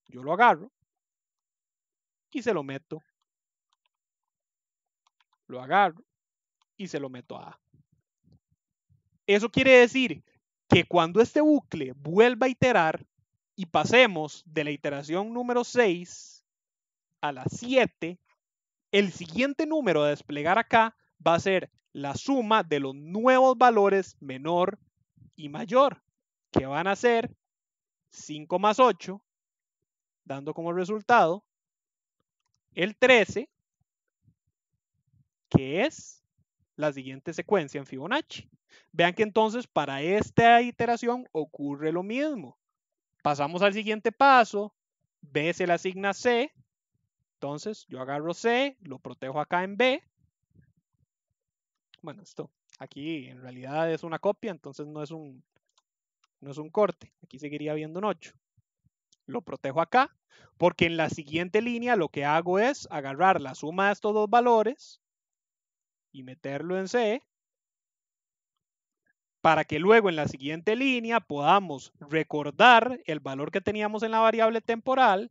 yo lo agarro y se lo meto. Lo agarro y se lo meto a A. Eso quiere decir que cuando este bucle vuelva a iterar y pasemos de la iteración número 6 a la 7, el siguiente número a desplegar acá va a ser la suma de los nuevos valores menor y mayor, que van a ser 5 más 8, dando como resultado el 13, que es la siguiente secuencia en Fibonacci. Vean que entonces para esta iteración ocurre lo mismo. Pasamos al siguiente paso, B se le asigna C, entonces yo agarro C, lo protejo acá en B. Bueno, esto Aquí en realidad es una copia, entonces no es un, no es un corte. Aquí seguiría habiendo un 8. Lo protejo acá, porque en la siguiente línea lo que hago es agarrar la suma de estos dos valores y meterlo en C para que luego en la siguiente línea podamos recordar el valor que teníamos en la variable temporal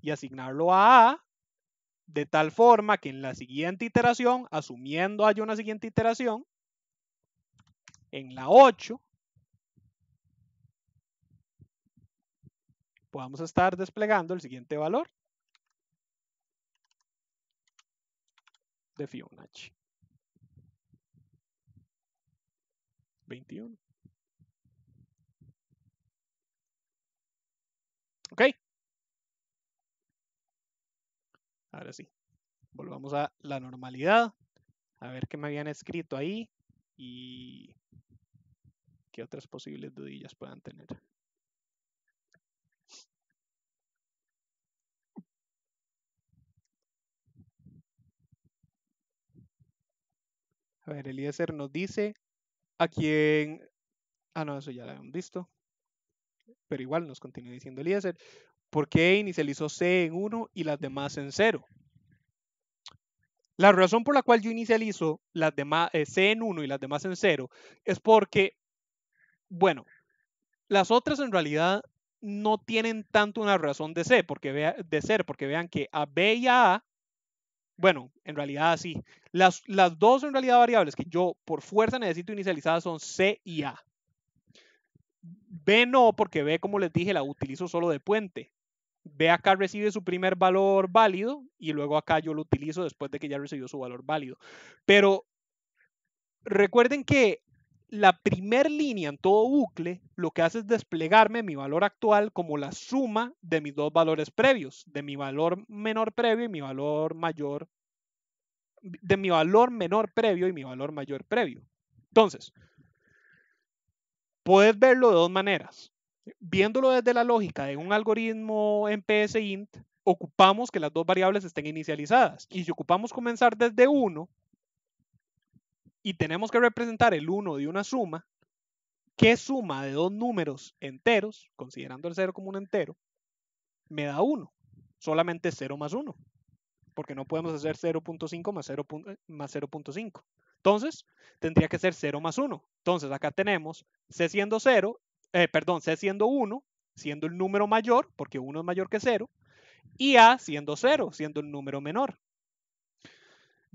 y asignarlo a A, de tal forma que en la siguiente iteración, asumiendo haya una siguiente iteración, en la 8 podamos estar desplegando el siguiente valor de Fibonacci. 21. Ok. Ahora sí. Volvamos a la normalidad. A ver qué me habían escrito ahí. Y que otras posibles dudillas puedan tener. A ver, Eliezer nos dice a quién, Ah, no, eso ya lo habíamos visto. Pero igual nos continúa diciendo Eliezer. ¿Por qué inicializó C en 1 y las demás en 0? La razón por la cual yo inicializo eh, C en 1 y las demás en 0 es porque bueno, las otras en realidad no tienen tanto una razón de ser, porque, de ser, porque vean que a B y a A, bueno, en realidad sí. Las, las dos en realidad variables que yo por fuerza necesito inicializadas son C y A. B no, porque B, como les dije, la utilizo solo de puente. B acá recibe su primer valor válido y luego acá yo lo utilizo después de que ya recibió su valor válido. Pero recuerden que la primer línea en todo bucle lo que hace es desplegarme mi valor actual como la suma de mis dos valores previos, de mi valor menor previo y mi valor mayor, de mi valor menor previo y mi valor mayor previo. Entonces, puedes verlo de dos maneras. Viéndolo desde la lógica de un algoritmo en PSINT, ocupamos que las dos variables estén inicializadas. Y si ocupamos comenzar desde 1, y tenemos que representar el 1 de una suma, ¿qué suma de dos números enteros, considerando el 0 como un entero, me da 1. Solamente 0 más 1, porque no podemos hacer 0.5 más 0.5. Entonces, tendría que ser 0 más 1. Entonces, acá tenemos C siendo 0, eh, perdón, C siendo 1, siendo el número mayor, porque 1 es mayor que 0, y A siendo 0, siendo el número menor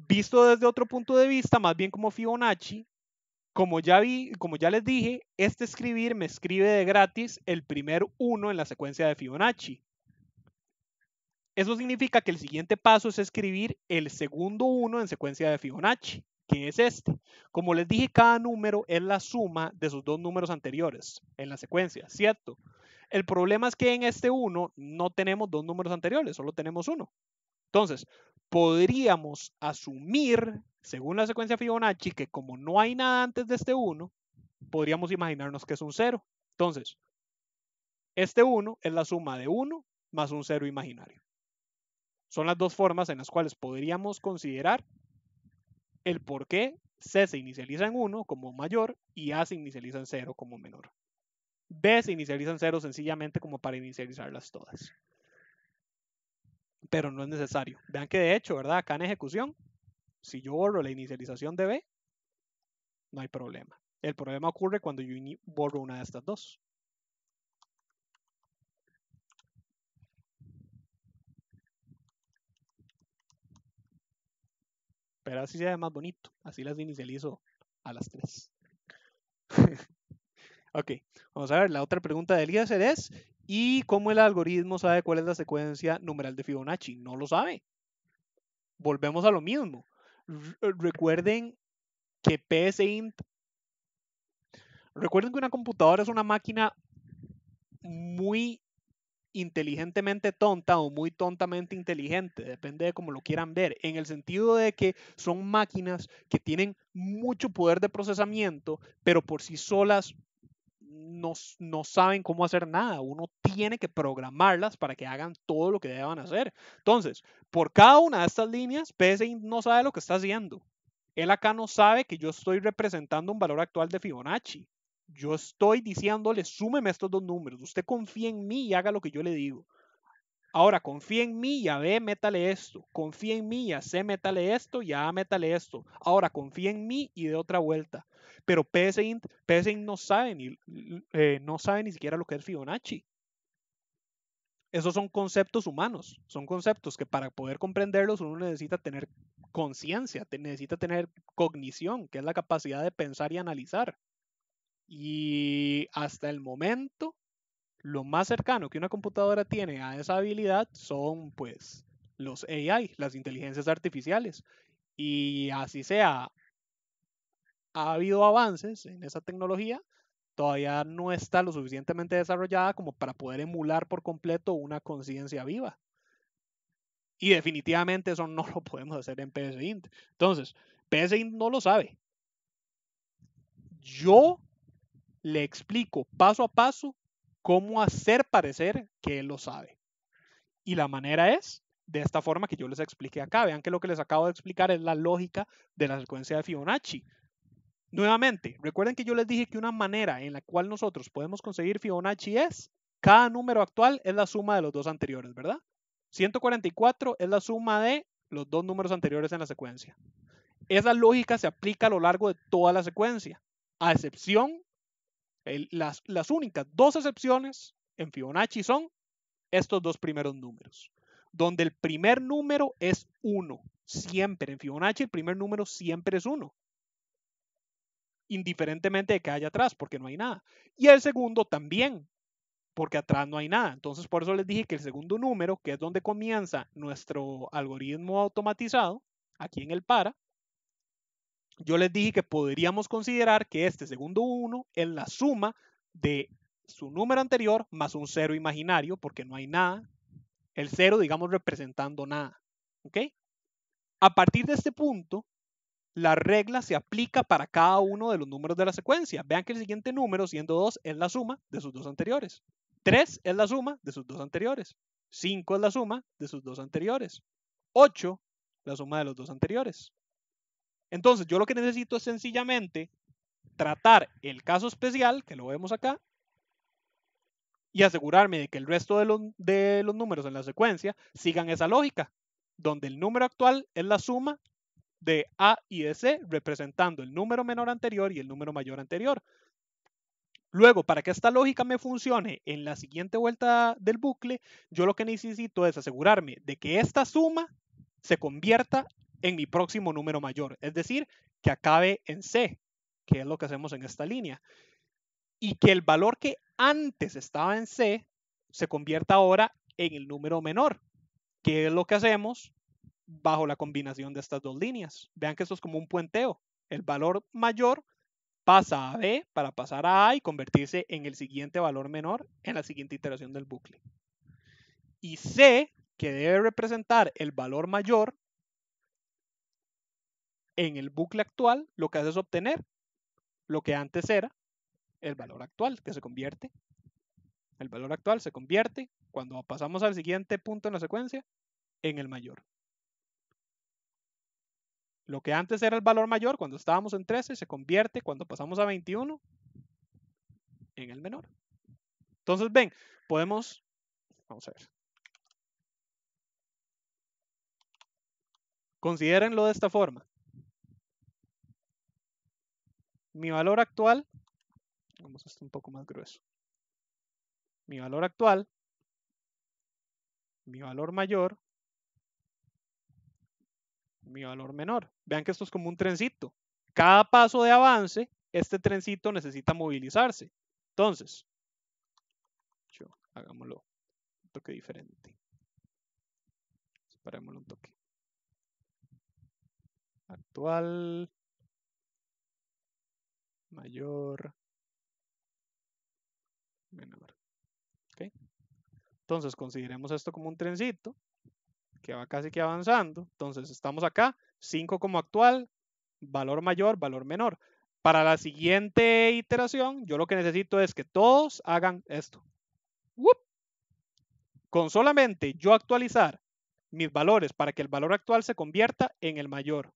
visto desde otro punto de vista, más bien como Fibonacci, como ya vi, como ya les dije, este escribir me escribe de gratis el primer 1 en la secuencia de Fibonacci. Eso significa que el siguiente paso es escribir el segundo 1 en secuencia de Fibonacci, que es este. Como les dije, cada número es la suma de sus dos números anteriores en la secuencia, ¿cierto? El problema es que en este 1 no tenemos dos números anteriores, solo tenemos uno. Entonces, podríamos asumir, según la secuencia Fibonacci, que como no hay nada antes de este 1, podríamos imaginarnos que es un 0. Entonces, este 1 es la suma de 1 más un 0 imaginario. Son las dos formas en las cuales podríamos considerar el por qué C se inicializa en 1 como mayor y A se inicializa en 0 como menor. B se inicializa en 0 sencillamente como para inicializarlas todas pero no es necesario. Vean que de hecho, ¿verdad? Acá en ejecución, si yo borro la inicialización de B, no hay problema. El problema ocurre cuando yo borro una de estas dos. Pero así se ve más bonito. Así las inicializo a las tres. [laughs] ok, vamos a ver. La otra pregunta del ISD es, ¿Y cómo el algoritmo sabe cuál es la secuencia numeral de Fibonacci? No lo sabe. Volvemos a lo mismo. Eh, recuerden que PSINT. Recuerden que una computadora es una máquina muy inteligentemente tonta o muy tontamente inteligente, depende de cómo lo quieran ver, en el sentido de que son máquinas que tienen mucho poder de procesamiento, pero por sí solas no, saben cómo hacer nada. Uno tiene que programarlas para que hagan todo lo que deban hacer. Entonces, por cada una de estas líneas, PSI no sabe lo que está haciendo. Él acá no sabe que yo estoy representando un valor actual de Fibonacci. Yo estoy diciéndole, súmeme estos dos números. Usted confía en mí y haga lo que yo le digo. Ahora, confía en mí, ya ve, métale esto. Confía en mí, ya sé, métale esto, ya métale esto. Ahora, confía en mí y de otra vuelta. Pero PSI no, sabe ni, eh, no sabe ni siquiera lo que es Fibonacci. Esos son conceptos humanos, son conceptos que para poder comprenderlos uno necesita tener conciencia, necesita tener cognición, que es la capacidad de pensar y analizar. Y hasta el momento, lo más cercano que una computadora tiene a esa habilidad son pues los AI, las inteligencias artificiales. Y así sea, ha habido avances en esa tecnología, todavía no está lo suficientemente desarrollada como para poder emular por completo una conciencia viva. Y definitivamente eso no lo podemos hacer en PSINT. Entonces, PSINT no lo sabe. Yo le explico paso a paso cómo hacer parecer que él lo sabe. Y la manera es de esta forma que yo les expliqué acá. Vean que lo que les acabo de explicar es la lógica de la secuencia de Fibonacci. Nuevamente, recuerden que yo les dije que una manera en la cual nosotros podemos conseguir Fibonacci es cada número actual es la suma de los dos anteriores, ¿verdad? 144 es la suma de los dos números anteriores en la secuencia. Esa lógica se aplica a lo largo de toda la secuencia, a excepción las, las únicas dos excepciones en Fibonacci son estos dos primeros números, donde el primer número es 1. Siempre en Fibonacci el primer número siempre es 1. Indiferentemente de que haya atrás, porque no hay nada. Y el segundo también, porque atrás no hay nada. Entonces, por eso les dije que el segundo número, que es donde comienza nuestro algoritmo automatizado, aquí en el para, yo les dije que podríamos considerar que este segundo 1 es la suma de su número anterior más un cero imaginario, porque no hay nada. El cero, digamos, representando nada. ¿Ok? A partir de este punto, la regla se aplica para cada uno de los números de la secuencia. Vean que el siguiente número, siendo 2, es la suma de sus dos anteriores. 3 es la suma de sus dos anteriores. 5 es la suma de sus dos anteriores. 8, la suma de los dos anteriores. Entonces, yo lo que necesito es sencillamente tratar el caso especial, que lo vemos acá, y asegurarme de que el resto de los, números en la secuencia sigan esa lógica, donde el número actual es la suma de A y de C, representando el número menor anterior y el número mayor anterior. Luego, para que esta lógica me funcione en la siguiente vuelta del bucle, yo lo que necesito es asegurarme de que esta suma se convierta en mi próximo número mayor, es decir, que acabe en C, que es lo que hacemos en esta línea, y que el valor que antes estaba en C se convierta ahora en el número menor, que es lo que hacemos bajo la combinación de estas dos líneas. Vean que esto es como un puenteo. El valor mayor pasa a B para pasar a A y convertirse en el siguiente valor menor en la siguiente iteración del bucle. Y C, que debe representar el valor mayor, en el bucle actual lo que hace es obtener lo que antes era el valor actual, que se convierte. El valor actual se convierte, cuando pasamos al siguiente punto en la secuencia, en el mayor. Lo que antes era el valor mayor cuando estábamos en 13 se convierte cuando pasamos a 21 en el menor. Entonces, ven, podemos, vamos a ver. Considérenlo de esta forma. Mi valor actual, vamos a un poco más grueso. Mi valor actual, mi valor mayor, mi valor menor. Vean que esto es como un trencito. Cada paso de avance, este trencito necesita movilizarse. Entonces, hagámoslo un toque diferente. Separémoslo un toque. Actual, mayor, menor. Entonces consideremos esto como un trencito que va casi que avanzando. Entonces estamos acá, 5 como actual, valor mayor, valor menor. Para la siguiente iteración, yo lo que necesito es que todos hagan esto. Con solamente yo actualizar mis valores para que el valor actual se convierta en el mayor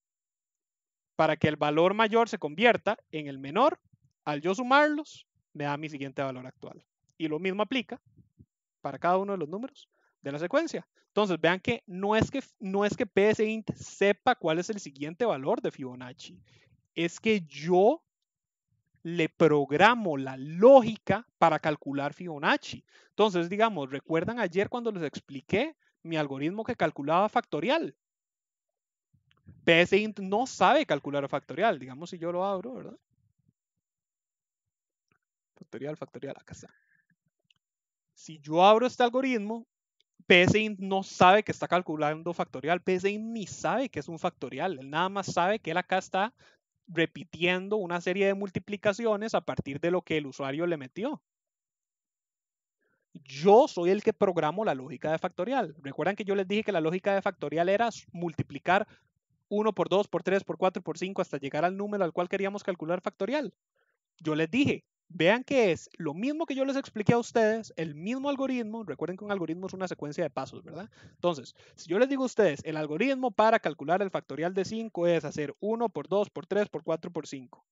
para que el valor mayor se convierta en el menor, al yo sumarlos, me da mi siguiente valor actual. Y lo mismo aplica para cada uno de los números de la secuencia. Entonces, vean que no es que, no es que PSINT sepa cuál es el siguiente valor de Fibonacci. Es que yo le programo la lógica para calcular Fibonacci. Entonces, digamos, recuerdan ayer cuando les expliqué mi algoritmo que calculaba factorial. PSINT no sabe calcular factorial. Digamos si yo lo abro, ¿verdad? Factorial, factorial, acá está. Si yo abro este algoritmo, PSINT no sabe que está calculando factorial. PSINT ni sabe que es un factorial. Él nada más sabe que él acá está repitiendo una serie de multiplicaciones a partir de lo que el usuario le metió. Yo soy el que programo la lógica de factorial. Recuerdan que yo les dije que la lógica de factorial era multiplicar 1 por 2 por 3 por 4 por 5 hasta llegar al número al cual queríamos calcular factorial. Yo les dije, vean que es lo mismo que yo les expliqué a ustedes, el mismo algoritmo, recuerden que un algoritmo es una secuencia de pasos, ¿verdad? Entonces, si yo les digo a ustedes, el algoritmo para calcular el factorial de 5 es hacer 1 por 2 por 3 por 4 por 5.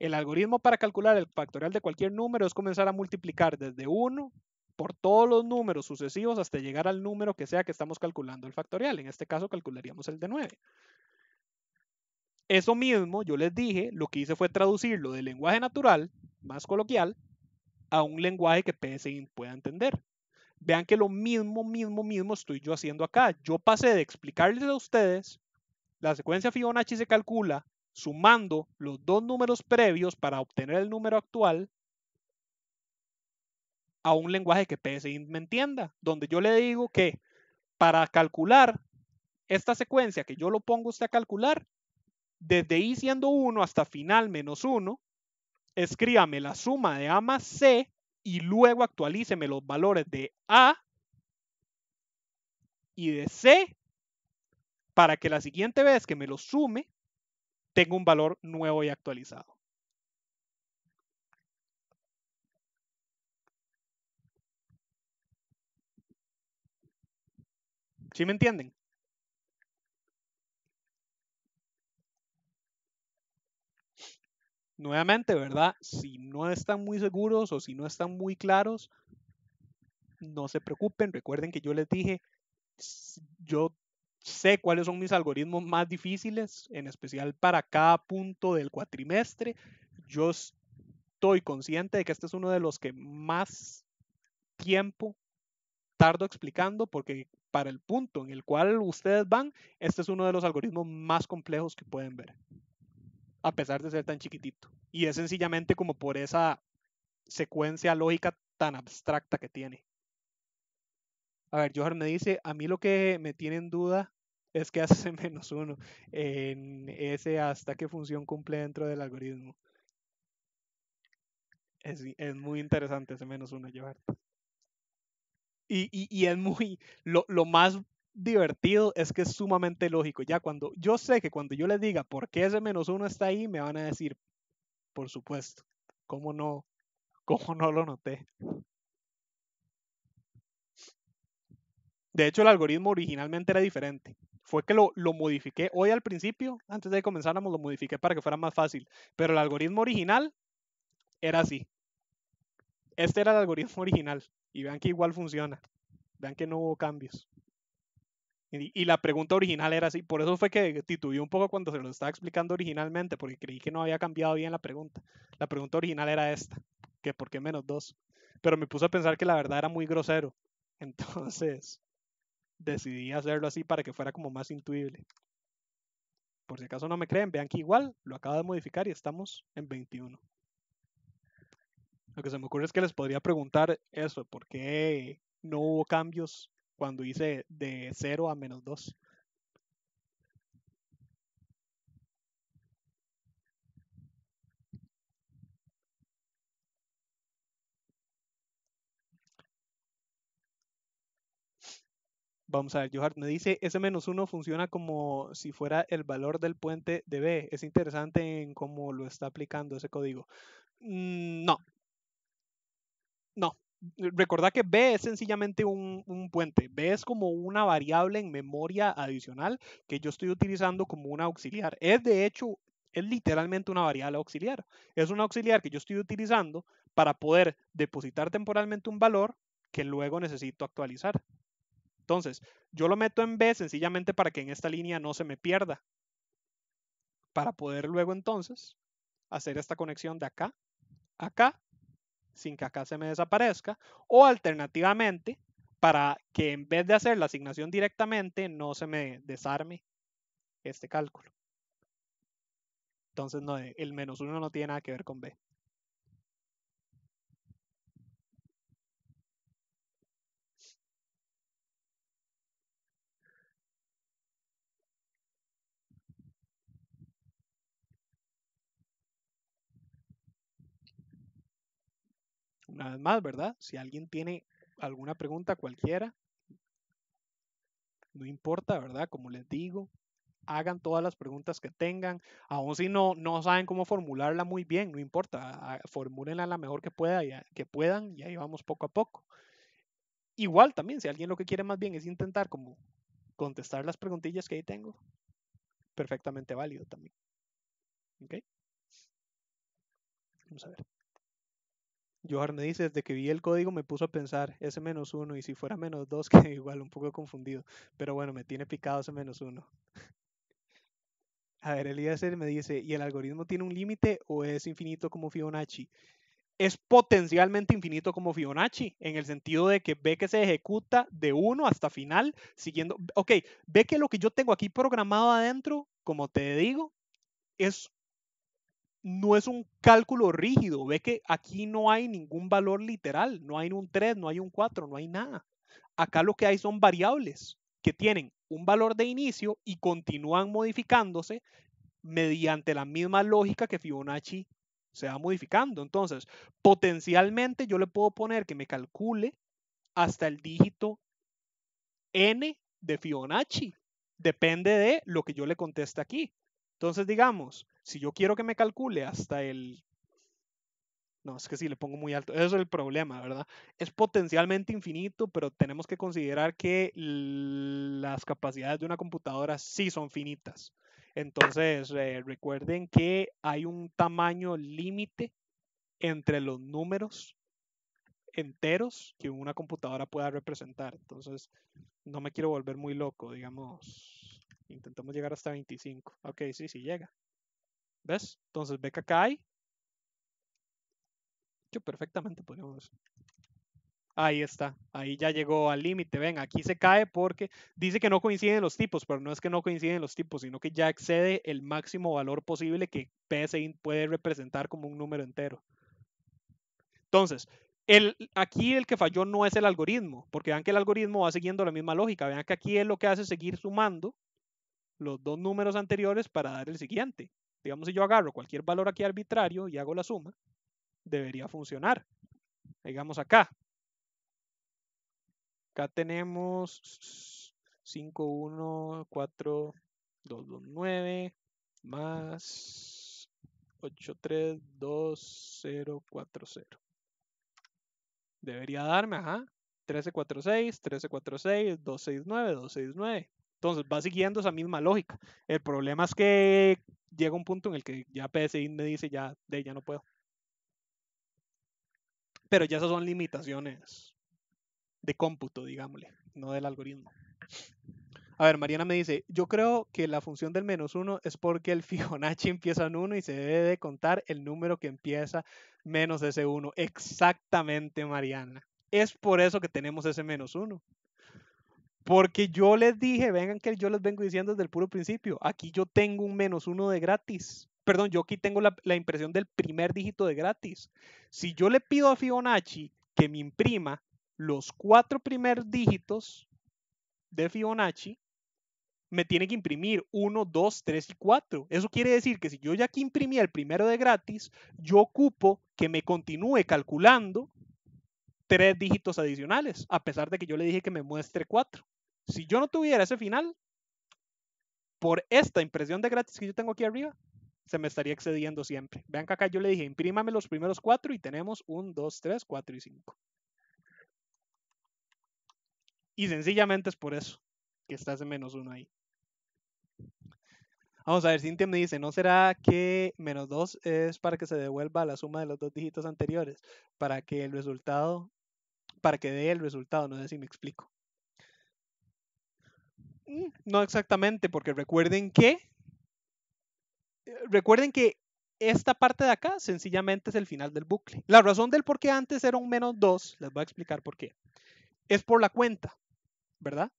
El algoritmo para calcular el factorial de cualquier número es comenzar a multiplicar desde 1 todos los números sucesivos hasta llegar al número que sea que estamos calculando el factorial. En este caso calcularíamos el de 9. Eso mismo, yo les dije, lo que hice fue traducirlo del lenguaje natural, más coloquial, a un lenguaje que PSI pueda entender. Vean que lo mismo, mismo, mismo estoy yo haciendo acá. Yo pasé de explicarles a ustedes, la secuencia Fibonacci se calcula sumando los dos números previos para obtener el número actual, a un lenguaje que PSI me entienda, donde yo le digo que para calcular esta secuencia que yo lo pongo usted a calcular, desde i siendo 1 hasta final menos 1, escríbame la suma de a más c y luego actualíceme los valores de a y de c para que la siguiente vez que me lo sume tenga un valor nuevo y actualizado. ¿Sí me entienden? Nuevamente, ¿verdad? Si no están muy seguros o si no están muy claros, no se preocupen. Recuerden que yo les dije, yo sé cuáles son mis algoritmos más difíciles, en especial para cada punto del cuatrimestre. Yo estoy consciente de que este es uno de los que más tiempo tardo explicando porque para el punto en el cual ustedes van, este es uno de los algoritmos más complejos que pueden ver, a pesar de ser tan chiquitito. Y es sencillamente como por esa secuencia lógica tan abstracta que tiene. A ver, Johan me dice, a mí lo que me tiene en duda es que hace [laughs] menos uno en ese hasta qué función cumple dentro del algoritmo. Es, es muy interesante ese menos uno, Johan. Y, es muy, lo, más divertido es que es sumamente lógico. Ya cuando yo sé que cuando yo les diga por qué ese menos uno está ahí, me van a decir, por supuesto, ¿cómo no, cómo no lo noté? De hecho, el algoritmo originalmente era diferente. Fue que lo, lo modifiqué hoy al principio, antes de que comenzáramos, lo modifiqué para que fuera más fácil. Pero el algoritmo original era así. Este era el algoritmo [laughs] original y vean que igual funciona. Vean que no hubo cambios. Y, la pregunta original era así, por eso fue que titubeé un poco cuando se lo estaba explicando originalmente, porque creí que no había cambiado bien la pregunta. La pregunta original era esta, que por qué menos dos. Pero me puse a pensar que la verdad era muy grosero. [laughs] Entonces decidí hacerlo así para que fuera como más intuible. Por si acaso no me creen, vean que igual lo acabo de modificar y estamos en 21. Lo que se me ocurre es que les podría preguntar eso, ¿por qué no hubo cambios cuando hice de 0 a menos 2? Vamos a ver, Johart me dice, ese menos 1 funciona como si fuera el valor del puente de B. Es interesante en cómo lo está aplicando ese código. Mm, no, no, recordad que B es sencillamente un, puente. B es como una variable en memoria adicional que yo estoy utilizando como una auxiliar. Es de hecho, es literalmente una variable auxiliar. Es una auxiliar que yo estoy utilizando para poder depositar temporalmente un valor que luego necesito actualizar. Entonces, yo lo meto en B sencillamente para que en esta línea no se me pierda. Para poder luego entonces hacer esta conexión de acá, acá sin que acá se me desaparezca, o alternativamente, para que en vez de hacer la asignación directamente, no se me desarme este cálculo. Entonces, no, el menos uno no tiene nada que ver con B. una más, ¿verdad? Si alguien tiene alguna pregunta cualquiera, no importa, ¿verdad? Como les digo, hagan todas las preguntas que tengan, Aún si no, no saben cómo formularla muy bien, no importa, ah, formúlenla la mejor que, pueda ah, que puedan y ahí vamos poco a poco. Igual también, si alguien lo que quiere más bien es intentar como contestar las preguntillas que ahí tengo, perfectamente válido también. ¿Ok? Vamos a ver. Johan me dice, desde que vi el código me puso a pensar, ese menos uno, y si fuera menos dos, [laughs] que igual un poco confundido. Pero bueno, me tiene picado ese menos uno. A ver, Elías me dice, ¿y el algoritmo tiene un límite o es infinito como Fibonacci? Es potencialmente infinito como Fibonacci, en el sentido de que ve que se ejecuta de uno hasta final, siguiendo, ok, ve que lo que yo tengo aquí programado adentro, como te digo, es no es un cálculo rígido. Ve que aquí no hay ningún valor literal, no hay un 3, no hay un 4, no hay nada. Acá lo que hay son variables que tienen un valor de inicio y continúan modificándose mediante la misma lógica que Fibonacci se va modificando. Entonces, potencialmente yo le puedo poner que me calcule hasta el dígito n de Fibonacci. Depende de lo que yo le conteste aquí. Entonces, digamos, si yo quiero que me calcule hasta el... No, es que sí le pongo muy alto, Ese es el problema, ¿verdad? Es potencialmente infinito, pero tenemos que considerar que las capacidades de una computadora sí son finitas. Entonces, eh, recuerden que hay un tamaño límite entre los números enteros que una computadora pueda representar. Entonces, no me quiero volver muy loco, digamos. Intentamos llegar hasta 25. Ok, sí, sí llega. ¿Ves? Entonces ve que cae. Yo perfectamente podemos Ahí está, ahí ya llegó al límite. Ven, aquí se cae porque dice que no coinciden los tipos, pero no es que no coinciden los tipos, sino que ya excede el máximo valor posible que PSI puede representar como un número entero. Entonces, el, aquí el que falló no es el algoritmo, porque vean que el algoritmo va siguiendo la misma lógica. Vean que aquí es lo que hace seguir sumando los dos números anteriores para dar el siguiente digamos, si yo agarro cualquier valor aquí arbitrario y hago la suma, debería funcionar. Digamos acá. Acá tenemos 5, 1, 4, 2, 2, 9, más 8, 3, 2, 0, 4, 0. Debería darme, ajá, 13, 13, 4, 4, 6, 6, 6, 2, 9, 2, 6, 9. Entonces va siguiendo esa misma lógica. El problema es que llega un punto en el que ya PSI me dice, ya, de, ya no puedo. Pero ya esas son limitaciones de cómputo, digámosle, no del algoritmo. A ver, Mariana me dice, yo creo que la función del menos uno es porque el [laughs] Fibonacci empieza en uno y se debe de contar el número que empieza menos ese uno. Exactamente, Mariana. Es por eso que tenemos ese menos uno. Porque yo les dije, vengan que yo les vengo diciendo desde el puro principio, aquí yo tengo un menos uno de gratis. Perdón, yo aquí tengo la, impresión del primer dígito de gratis. Si yo le pido a Fibonacci que me imprima los cuatro primeros dígitos de Fibonacci, me tiene que imprimir uno, dos, tres y cuatro. Eso quiere decir que si yo ya aquí imprimí el primero de gratis, yo ocupo que me continúe calculando tres dígitos adicionales, a pesar de que yo le dije que me muestre cuatro si yo no tuviera ese final, por esta impresión de gratis que yo tengo aquí arriba, se me estaría excediendo siempre. Vean que acá yo le dije, imprímame los primeros cuatro y tenemos un, dos, tres, cuatro y cinco. Y sencillamente es por eso que está ese menos uno ahí. Vamos a ver, Cintia me dice, ¿no será que menos dos es para que se devuelva la suma de los dos dígitos anteriores? Para que el resultado, para que dé el resultado, no sé si me explico. Mm, no exactamente, porque recuerden que. Eh, recuerden que esta parte de acá sencillamente es el final del bucle. La razón del por qué antes era un menos 2, les voy a explicar por qué. Es por la cuenta, ¿verdad?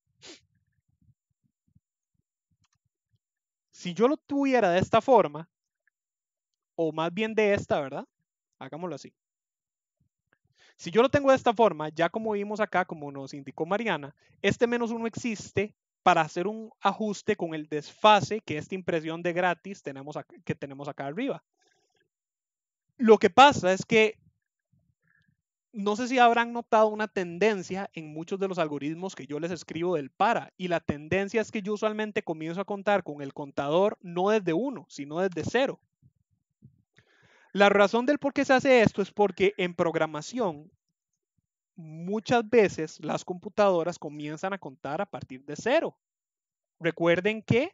Si yo lo tuviera de esta forma, o más bien de esta, ¿verdad? Hagámoslo así. Si yo lo tengo de esta forma, ya como vimos acá, como nos indicó Mariana, este menos 1 existe para hacer un ajuste con el desfase que esta impresión de gratis tenemos que tenemos acá arriba. Lo que pasa es que no sé si habrán notado una tendencia en muchos de los algoritmos que yo les escribo del para, y la tendencia es que yo usualmente comienzo a contar con el contador no desde uno, sino desde cero. La razón del por qué se hace esto es porque en programación muchas veces las computadoras comienzan a contar a partir de cero. Recuerden que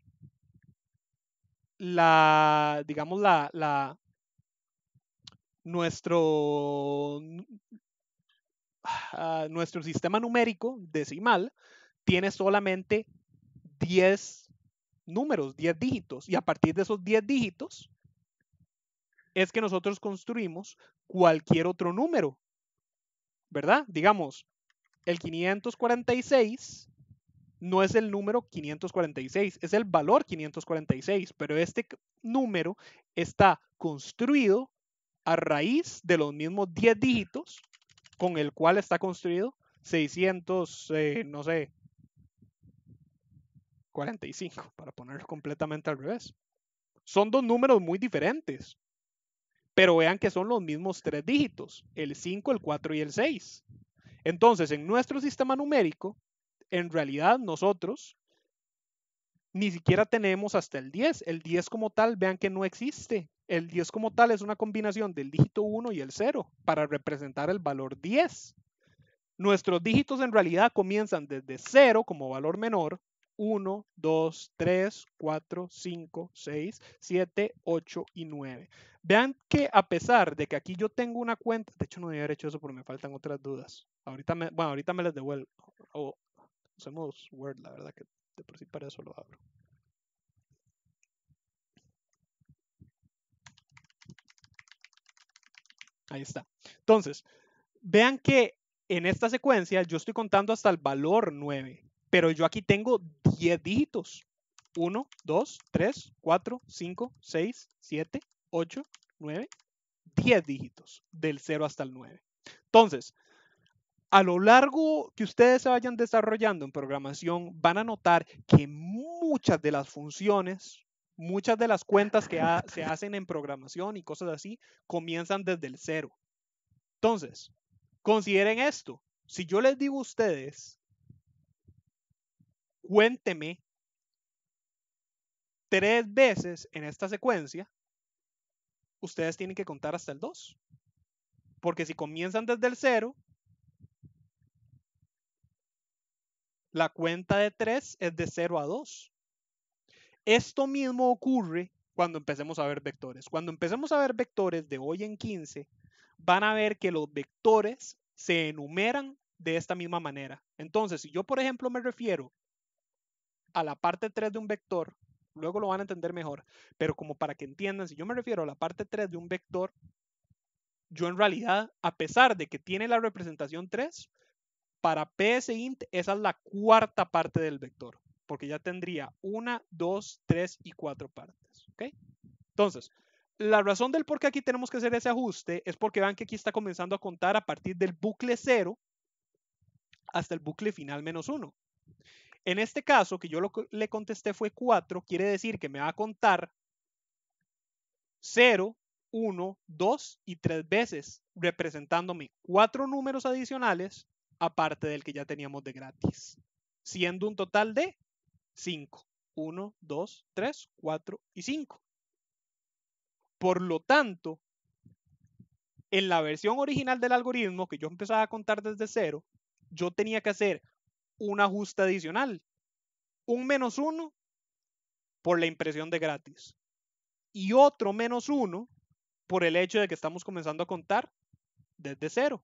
la, digamos, la, nuestro, ah, nuestro sistema numérico decimal tiene solamente 10 números, 10 dígitos, y a partir de esos 10 dígitos es que nosotros construimos cualquier otro número ¿verdad? Digamos, el 546 no es el número 546, es el valor 546, pero este número está construido a raíz de los mismos 10 dígitos con el cual está construido 600, eh, no sé, 45, para ponerlo completamente al revés. Son dos números muy diferentes, pero vean que son los mismos tres dígitos, el 5, el 4 y el 6. Entonces, en nuestro sistema numérico, en realidad nosotros ni siquiera tenemos hasta el 10. El 10 como tal, vean que no existe. El 10 como tal es una combinación del dígito 1 y el 0 para representar el valor 10. Nuestros dígitos en realidad comienzan desde 0 como valor menor, 1, 2, 3, 4, 5, 6, 7, 8 y 9. Vean que a pesar de que aquí yo tengo una cuenta, de hecho no debería haber hecho eso porque me faltan otras dudas. Ahorita me, bueno, ahorita me las devuelvo. O Word, la verdad que de por sí para eso lo abro. Ahí está. Entonces, vean que en esta secuencia yo estoy contando hasta el valor 9, pero yo aquí tengo 10 dígitos. 1, 2, 3, 4, 5, 6, 7, 8, 9, 10 dígitos, del 0 hasta el 9. Entonces, a lo largo que ustedes se vayan desarrollando en programación, van a notar que muchas de las funciones, muchas de las cuentas que se hacen en programación y cosas así, comienzan desde el 0. Entonces, consideren esto. Si yo les digo a ustedes, cuénteme tres veces en esta secuencia, ustedes tienen que contar hasta el 2. Porque si comienzan desde el 0, la cuenta de 3 es de 0 a 2. Esto mismo ocurre cuando empecemos a ver vectores. Cuando empecemos a ver vectores de hoy en 15, van a ver que los vectores se enumeran de esta misma manera. Entonces, si yo, por ejemplo, me refiero a la parte 3 de un vector, luego lo van a entender mejor, pero como para que entiendan, si yo me refiero a la parte 3 de un vector, yo en realidad, a pesar de que tiene la representación 3, para psint esa es la cuarta parte del vector, porque ya tendría una 2, 3 y cuatro partes. ¿okay? Entonces, la razón del por qué aquí tenemos que hacer ese ajuste es porque vean que aquí está comenzando a contar a partir del bucle 0 hasta el bucle final menos 1. En este caso, que yo lo, le contesté fue 4, quiere decir que me va a contar 0, 1, 2 y 3 veces, representándome 4 números adicionales aparte del que ya teníamos de gratis, siendo un total de 5. 1, 2, 3, 4 y 5. Por lo tanto, en la versión original del algoritmo, que yo empezaba a contar desde cero, yo tenía que hacer un ajuste adicional. Un menos uno por la impresión de gratis. Y otro menos uno por el hecho de que estamos comenzando a contar desde cero.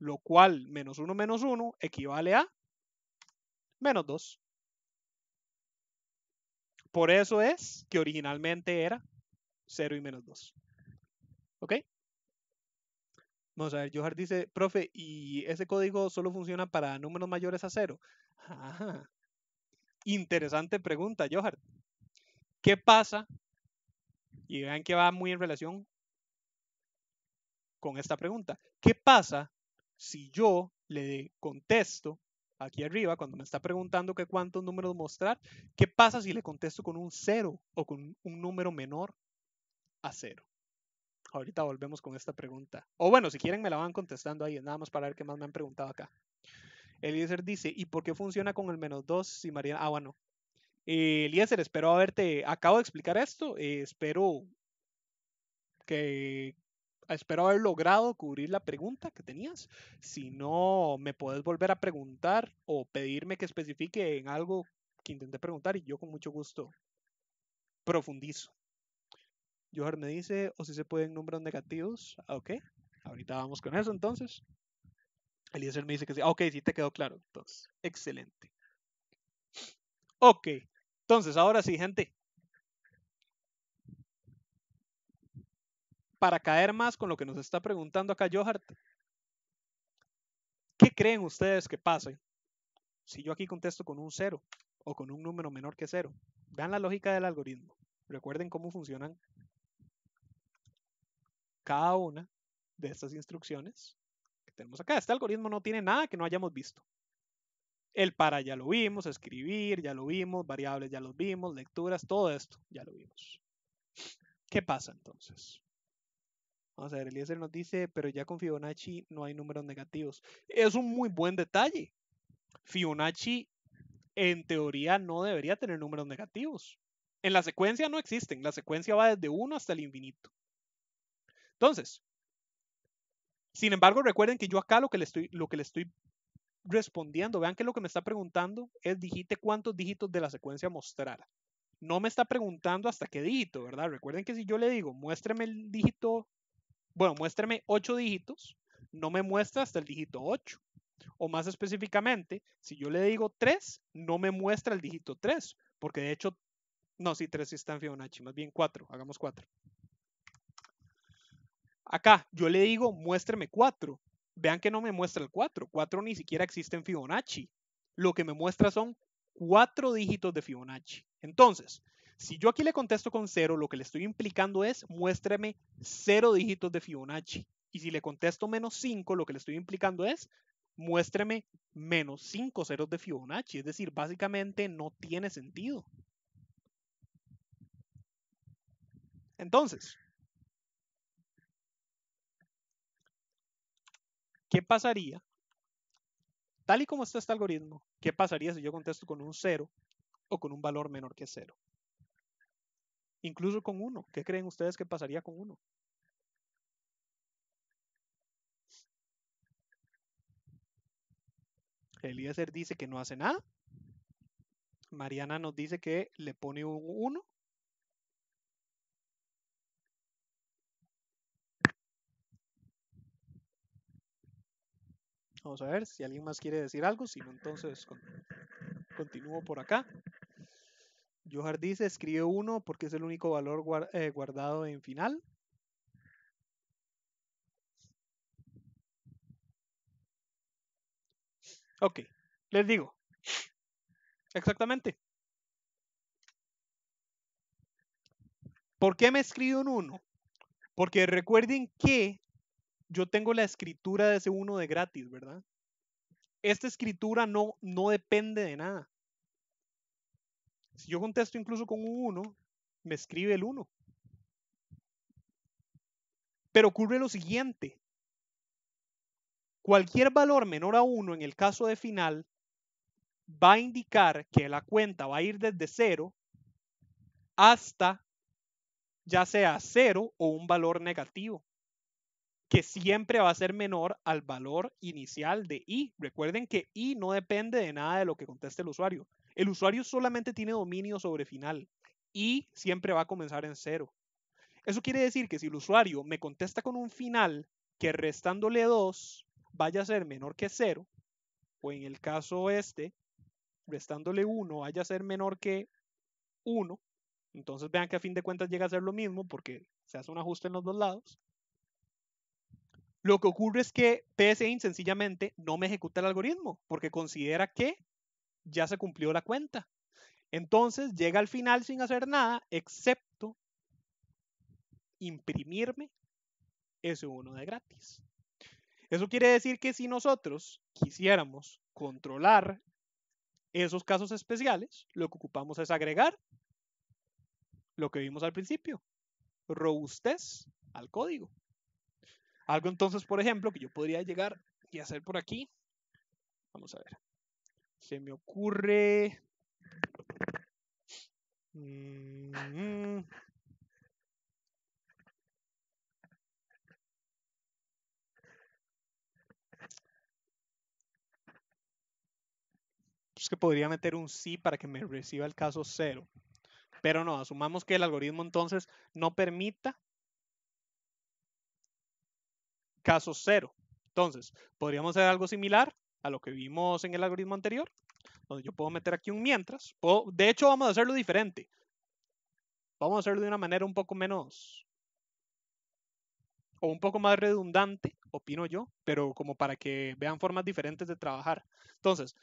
Lo cual, menos uno menos uno equivale a menos dos. Por eso es que originalmente era cero y menos dos. ¿Ok? Vamos a ver, Johar dice, profe, y ese código solo funciona para números mayores a cero. Ajá. Interesante pregunta, Johar. ¿Qué pasa? Y vean que va muy en relación con esta pregunta. ¿Qué pasa si yo le contesto aquí arriba, cuando me está preguntando qué cuántos números mostrar, ¿qué pasa si le contesto con un cero o con un número menor a cero? Ahorita volvemos con esta pregunta. O bueno, si quieren me la van contestando ahí, nada más para ver qué más me han preguntado acá. Eliezer dice, ¿y por qué funciona con el menos 2 si Mariana... Ah, bueno. Eh, Eliezer, espero haberte... Acabo de explicar esto. Eh, espero que... Espero haber logrado cubrir la pregunta que tenías. Si no, me puedes volver a preguntar o pedirme que especifique en algo que intenté preguntar y yo con mucho gusto profundizo. Johar me dice, o si se pueden números negativos. Ah, ok, ahorita vamos con eso entonces. Eliezer me dice que sí. Ah, ok, sí te quedó claro. Entonces, excelente. Ok, entonces ahora sí, gente. Para caer más con lo que nos está preguntando acá Johart, ¿qué creen ustedes que pase si yo aquí contesto con un cero o con un número menor que cero? Vean la lógica del algoritmo. Recuerden cómo funcionan cada una de estas instrucciones que tenemos acá. Este algoritmo no tiene nada que no hayamos visto. El para ya lo vimos, escribir ya lo vimos, variables ya los vimos, lecturas, todo esto ya lo vimos. ¿Qué pasa entonces? Vamos a ver, Eliezer nos dice, pero ya con Fibonacci no hay números negativos. Es un muy buen detalle. Fibonacci en teoría no debería tener números negativos. En la secuencia no existen, la secuencia va desde 1 hasta el infinito. Entonces, sin embargo, recuerden que yo acá lo que le estoy, lo que le estoy respondiendo, vean que lo que me está preguntando es digite cuántos dígitos de la secuencia mostrar. No me está preguntando hasta qué dígito, ¿verdad? Recuerden que si yo le digo, muéstrame el dígito, bueno, muéstrame ocho dígitos, no me muestra hasta el dígito 8. O más específicamente, si yo le digo 3, no me muestra el dígito 3, porque de hecho, no, si tres 3 sí está en Fibonacci, más bien 4, hagamos 4. Acá yo le digo, muéstreme 4. Vean que no me muestra el 4. 4 ni siquiera existe en Fibonacci. Lo que me muestra son 4 dígitos de Fibonacci. Entonces, si yo aquí le contesto con 0, lo que le estoy implicando es muéstreme 0 dígitos de Fibonacci. Y si le contesto menos 5, lo que le estoy implicando es muéstreme menos 5 ceros de Fibonacci. Es decir, básicamente no tiene sentido. Entonces, ¿Qué pasaría? Tal y como está este algoritmo, ¿qué pasaría si yo contesto con un 0 o con un valor menor que 0? Incluso con 1. ¿Qué creen ustedes que pasaría con 1? Eliezer dice que no hace nada. Mariana nos dice que le pone un 1 Vamos a ver si alguien más quiere decir algo, si no, entonces continúo por acá. Johar dice, escribe uno porque es el único valor eh, guardado en final. Ok, les digo. Exactamente. ¿Por qué me escribe un 1? Porque recuerden que yo tengo la escritura de ese uno de gratis, ¿verdad? Esta escritura no, no depende de nada. Si yo contesto incluso con un 1, me escribe el 1. Pero ocurre lo siguiente. Cualquier valor menor a 1 en el caso de final va a indicar que la cuenta va a ir desde 0 hasta ya sea 0 o un valor negativo que siempre va a ser menor al valor inicial de i. Recuerden que i no depende de nada de lo que conteste el usuario. El usuario solamente tiene dominio sobre final. i siempre va a comenzar en cero. Eso quiere decir que si el usuario me contesta con un final que restándole 2 vaya a ser menor que 0, o en el caso este, restándole 1 vaya a ser menor que 1, entonces vean que a fin de cuentas llega a ser lo mismo porque se hace un ajuste en los dos lados. Lo que ocurre es que PSN sencillamente no me ejecuta el algoritmo porque considera que ya se cumplió la cuenta. Entonces llega al final sin hacer nada, excepto imprimirme ese uno de gratis. Eso quiere decir que si nosotros quisiéramos controlar esos casos especiales, lo que ocupamos es agregar lo que vimos al principio, robustez al código. Algo entonces, por ejemplo, que yo podría llegar y hacer por aquí. Vamos a ver. Se me ocurre... Mm. Es pues que podría meter un sí para que me reciba el caso cero. Pero no, asumamos que el algoritmo entonces no permita caso cero. Entonces, podríamos hacer algo similar a lo que vimos en el algoritmo anterior, donde yo puedo meter aquí un mientras. de hecho, vamos a hacerlo diferente. Vamos a hacerlo de una manera un poco menos o un poco más redundante, opino yo, pero como para que vean formas diferentes de trabajar. Entonces,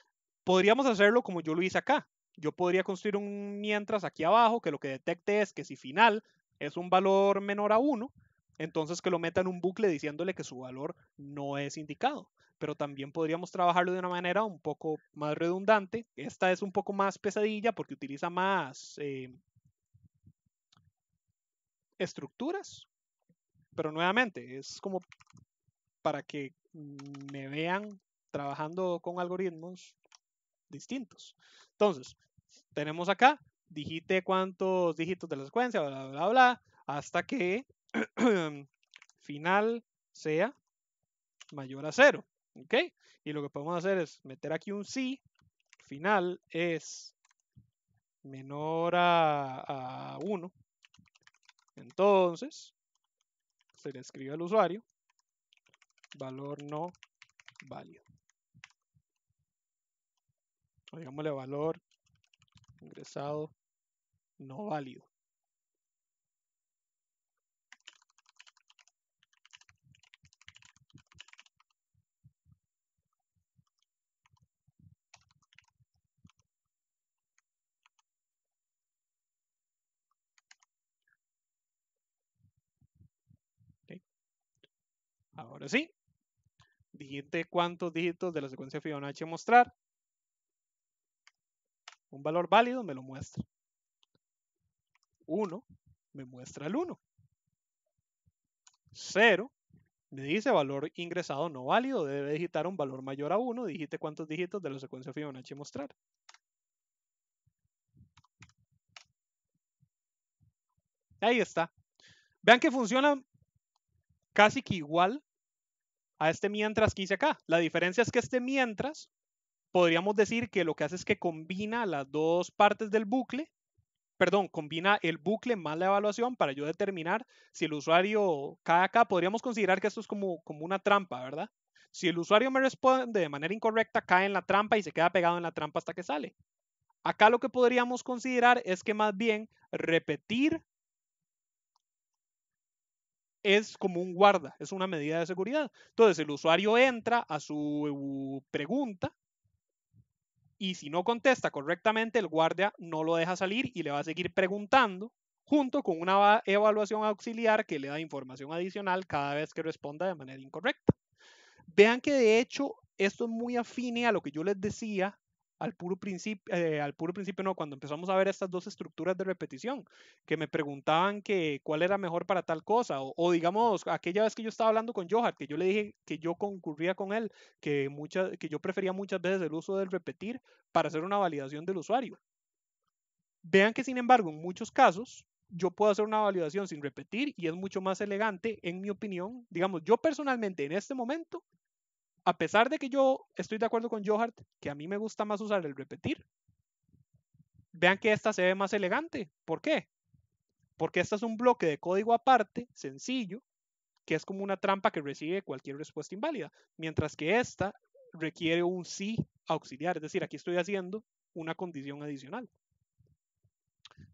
podríamos hacerlo como yo lo hice acá. Yo podría construir un mientras aquí abajo que lo que detecte es que si final es un valor menor a 1, entonces que lo meta en un bucle diciéndole que su valor no es indicado. Pero también podríamos trabajarlo de una manera un poco más redundante. Esta es un poco más pesadilla porque utiliza más eh, estructuras. Pero nuevamente, es como para que me vean trabajando con algoritmos distintos. Entonces, tenemos acá, digite cuántos dígitos de la secuencia, bla, bla, bla, hasta que [clears throat] final sea mayor a 0. ¿Ok? Y lo que podemos hacer es meter aquí un si Final es menor a, 1. Entonces, se le escribe al usuario valor no válido. digámosle valor ingresado no válido. Ahora sí, digite cuántos dígitos de la secuencia Fibonacci mostrar. Un valor válido me lo muestra. 1 me muestra el 1. 0 me dice valor ingresado no válido, debe digitar un valor mayor a 1, digite cuántos dígitos de la secuencia Fibonacci mostrar. Ahí está. Vean que funciona casi que igual a este mientras que hice acá. La diferencia es que este mientras, podríamos decir que lo que hace es que combina las dos partes del bucle, perdón, combina el bucle más la evaluación para yo determinar si el usuario cae acá. Podríamos considerar que esto es como, como una trampa, ¿verdad? Si el usuario me responde de manera incorrecta, cae en la trampa y se queda pegado en la trampa hasta que sale. Acá lo que podríamos considerar es que más bien repetir es como un guarda, es una medida de seguridad. Entonces el usuario entra a su pregunta y si no contesta correctamente, el guardia no lo deja salir y le va a seguir preguntando junto con una evaluación auxiliar que le da información adicional cada vez que responda de manera incorrecta. Vean que de hecho esto es muy afine a lo que yo les decía al puro principio, eh, al puro principio no, cuando empezamos a ver estas dos estructuras de repetición, que me preguntaban que cuál era mejor para tal cosa, o, digamos, aquella vez que yo estaba hablando con Johar, que yo le dije que yo concurría con él, que, muchas que yo prefería muchas veces el uso del repetir para hacer una validación del usuario. Vean que sin embargo, en muchos casos, yo puedo hacer una validación sin repetir y es mucho más elegante, en mi opinión. Digamos, yo personalmente en este momento a pesar de que yo estoy de acuerdo con Johart, que a mí me gusta más usar el repetir, vean que esta se ve más elegante. ¿Por qué? Porque esta es un bloque de código aparte, sencillo, que es como una trampa que recibe cualquier respuesta inválida, mientras que esta requiere un sí auxiliar, es decir, aquí estoy haciendo una condición adicional.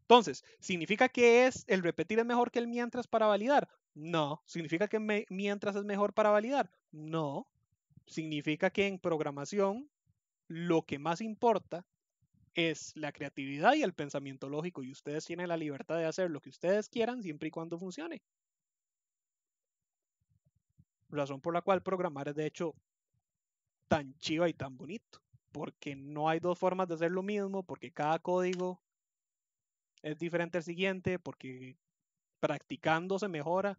Entonces, ¿significa que es el repetir es mejor que el mientras para validar? No. ¿Significa que mientras es mejor para validar? No. Significa que en programación lo que más importa es la creatividad y el pensamiento lógico y ustedes tienen la libertad de hacer lo que ustedes quieran siempre y cuando funcione. Razón por la cual programar es de hecho tan chiva y tan bonito, porque no hay dos formas de hacer lo mismo, porque cada código es diferente al siguiente, porque practicando se mejora.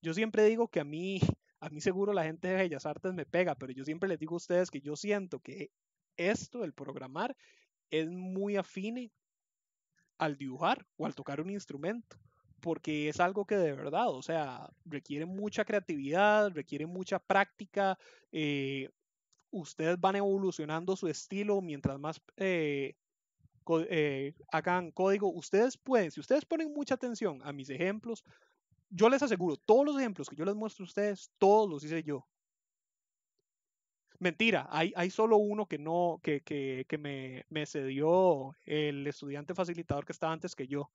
Yo siempre digo que a mí a mí seguro la gente de Bellas Artes me pega, pero yo siempre les digo a ustedes que yo siento que esto, el programar, es muy afine al dibujar o al tocar un instrumento, porque es algo que de verdad, o sea, requiere mucha creatividad, requiere mucha práctica. Eh, ustedes van evolucionando su estilo mientras más eh, eh, hagan código. Ustedes pueden, si ustedes ponen mucha atención a mis ejemplos, yo les aseguro, todos los ejemplos que yo les muestro a ustedes, todos los hice yo. Mentira, hay, solo uno que no, que, me, me, cedió el estudiante facilitador que estaba antes que yo,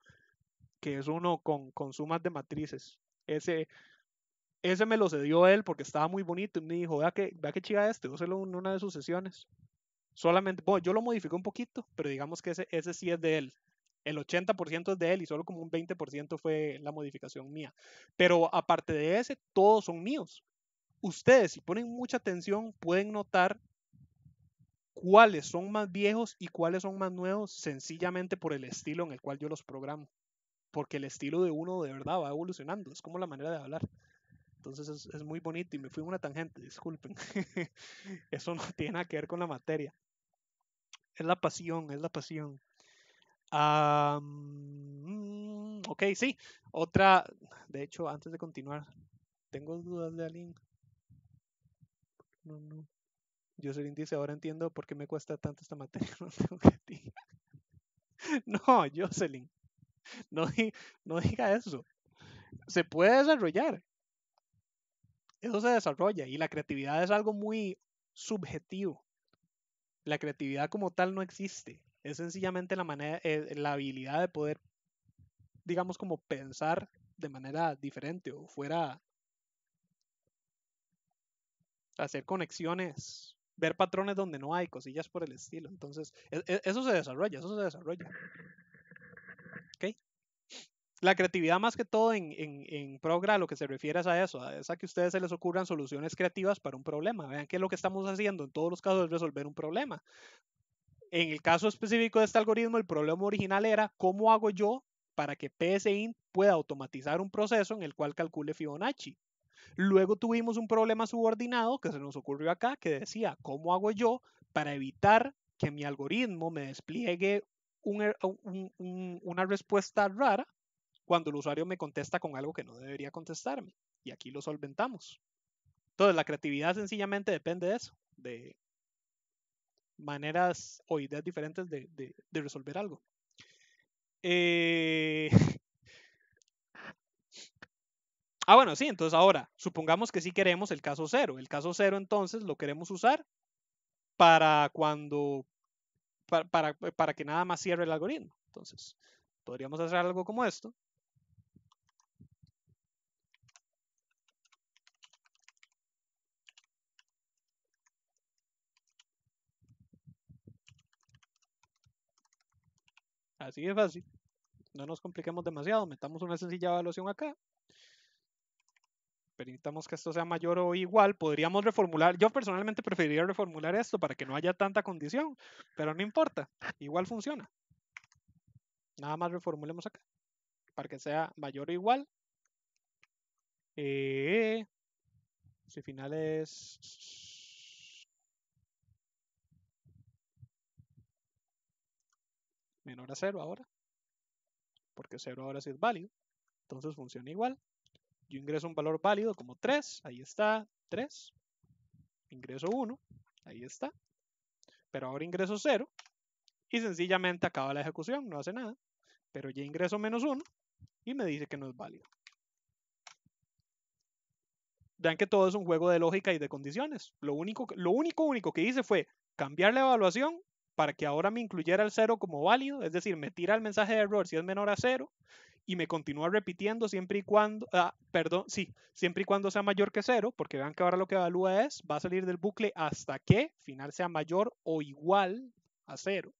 que es uno con, con sumas de matrices. Ese, ese me lo cedió él porque estaba muy bonito y me dijo, vea que, vea que este, úselo en una de sus sesiones. Solamente, bueno, yo lo modifico un poquito, pero digamos que ese, ese sí es de él el 80% es de él y solo como un 20% fue la modificación mía. Pero aparte de ese, todos son míos. Ustedes, si ponen mucha atención, pueden notar cuáles son más viejos y cuáles son más nuevos, sencillamente por el estilo en el cual yo los programo. Porque el estilo de uno de verdad va evolucionando, es como la manera de hablar. Entonces es, muy bonito y me fui en una tangente, disculpen. [laughs] Eso no tiene nada que ver con la materia. Es la pasión, es la pasión. Ah, mm, ok, sí. Otra, de hecho, antes de continuar, tengo dudas de alguien. No, no. Yo soy dice ahora entiendo por qué me cuesta tanto esta materia. [laughs] No tengo [laughs] Jocelyn. No, no diga eso. Se puede desarrollar. Eso se desarrolla y la creatividad es algo muy subjetivo. La creatividad como tal no existe es sencillamente la manera, eh, la habilidad de poder, digamos, como pensar de manera diferente o fuera hacer conexiones, ver patrones donde no hay, cosillas por el estilo. Entonces, e, e, eso se desarrolla, eso se desarrolla. La creatividad más que todo en, en, Progra lo que se refiere es a eso, a que a ustedes se les ocurran soluciones creativas para un problema. Vean que lo que estamos haciendo en todos los casos es resolver un problema en el caso específico de este algoritmo, el problema original era cómo hago yo para que PSIN pueda automatizar un proceso en el cual calcule Fibonacci. Luego tuvimos un problema subordinado que se nos ocurrió acá, que decía, ¿cómo hago yo para evitar que mi algoritmo me despliegue er, una respuesta rara cuando el usuario me contesta con algo que no debería contestarme? Y aquí lo solventamos. Entonces, la creatividad sencillamente depende de eso, de maneras o ideas diferentes de, resolver algo. Eh, [laughs] ah, bueno, sí, entonces ahora, supongamos que sí queremos el caso cero. El caso cero entonces lo queremos usar para cuando, para, para que nada más cierre el algoritmo. Entonces, podríamos hacer algo como esto. Así de fácil. No nos compliquemos demasiado. Metamos una sencilla evaluación acá. Permitamos que esto sea mayor o igual. Podríamos reformular. Yo personalmente preferiría reformular esto para que no haya tanta condición. Pero no importa. Igual funciona. Nada más reformulemos acá. Para que sea mayor o igual. Eh, si final es menor a 0 ahora, porque 0 ahora sí es válido. Entonces funciona igual. Yo ingreso un valor válido como 3, ahí está 3. Ingreso 1, ahí está. Pero ahora ingreso 0 y sencillamente acaba la ejecución, no hace nada. Pero ya ingreso menos 1 y me dice que no es válido. Vean que todo es un juego de lógica y de condiciones. Lo único, lo único, único que hice fue cambiar la evaluación para que ahora me incluyera el 0 como válido, es decir, me tira el mensaje de error si es menor a 0 y me continúa repitiendo siempre y cuando, ah, perdón, sí, siempre y cuando sea mayor que 0, porque vean que ahora lo que evalúa es, va a salir del bucle hasta que final sea mayor o igual a 0.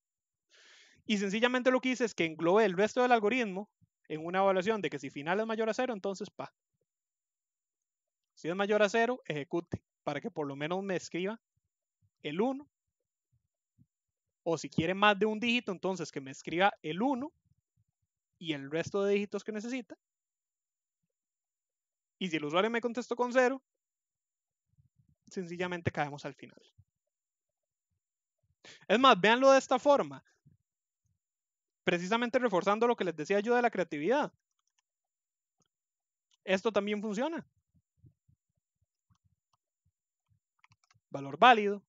Y sencillamente lo que hice es que englobe el resto del algoritmo en una evaluación de que si final es mayor a 0, entonces pa. Si es mayor a 0, ejecute para que por lo menos me escriba el 1 o si quiere más de un dígito, entonces que me escriba el 1 y el resto de dígitos que necesita. Y si el usuario me contestó con 0, sencillamente caemos al final. Es más, véanlo de esta forma. Precisamente reforzando lo que les decía yo de la creatividad. Esto también funciona. Valor válido.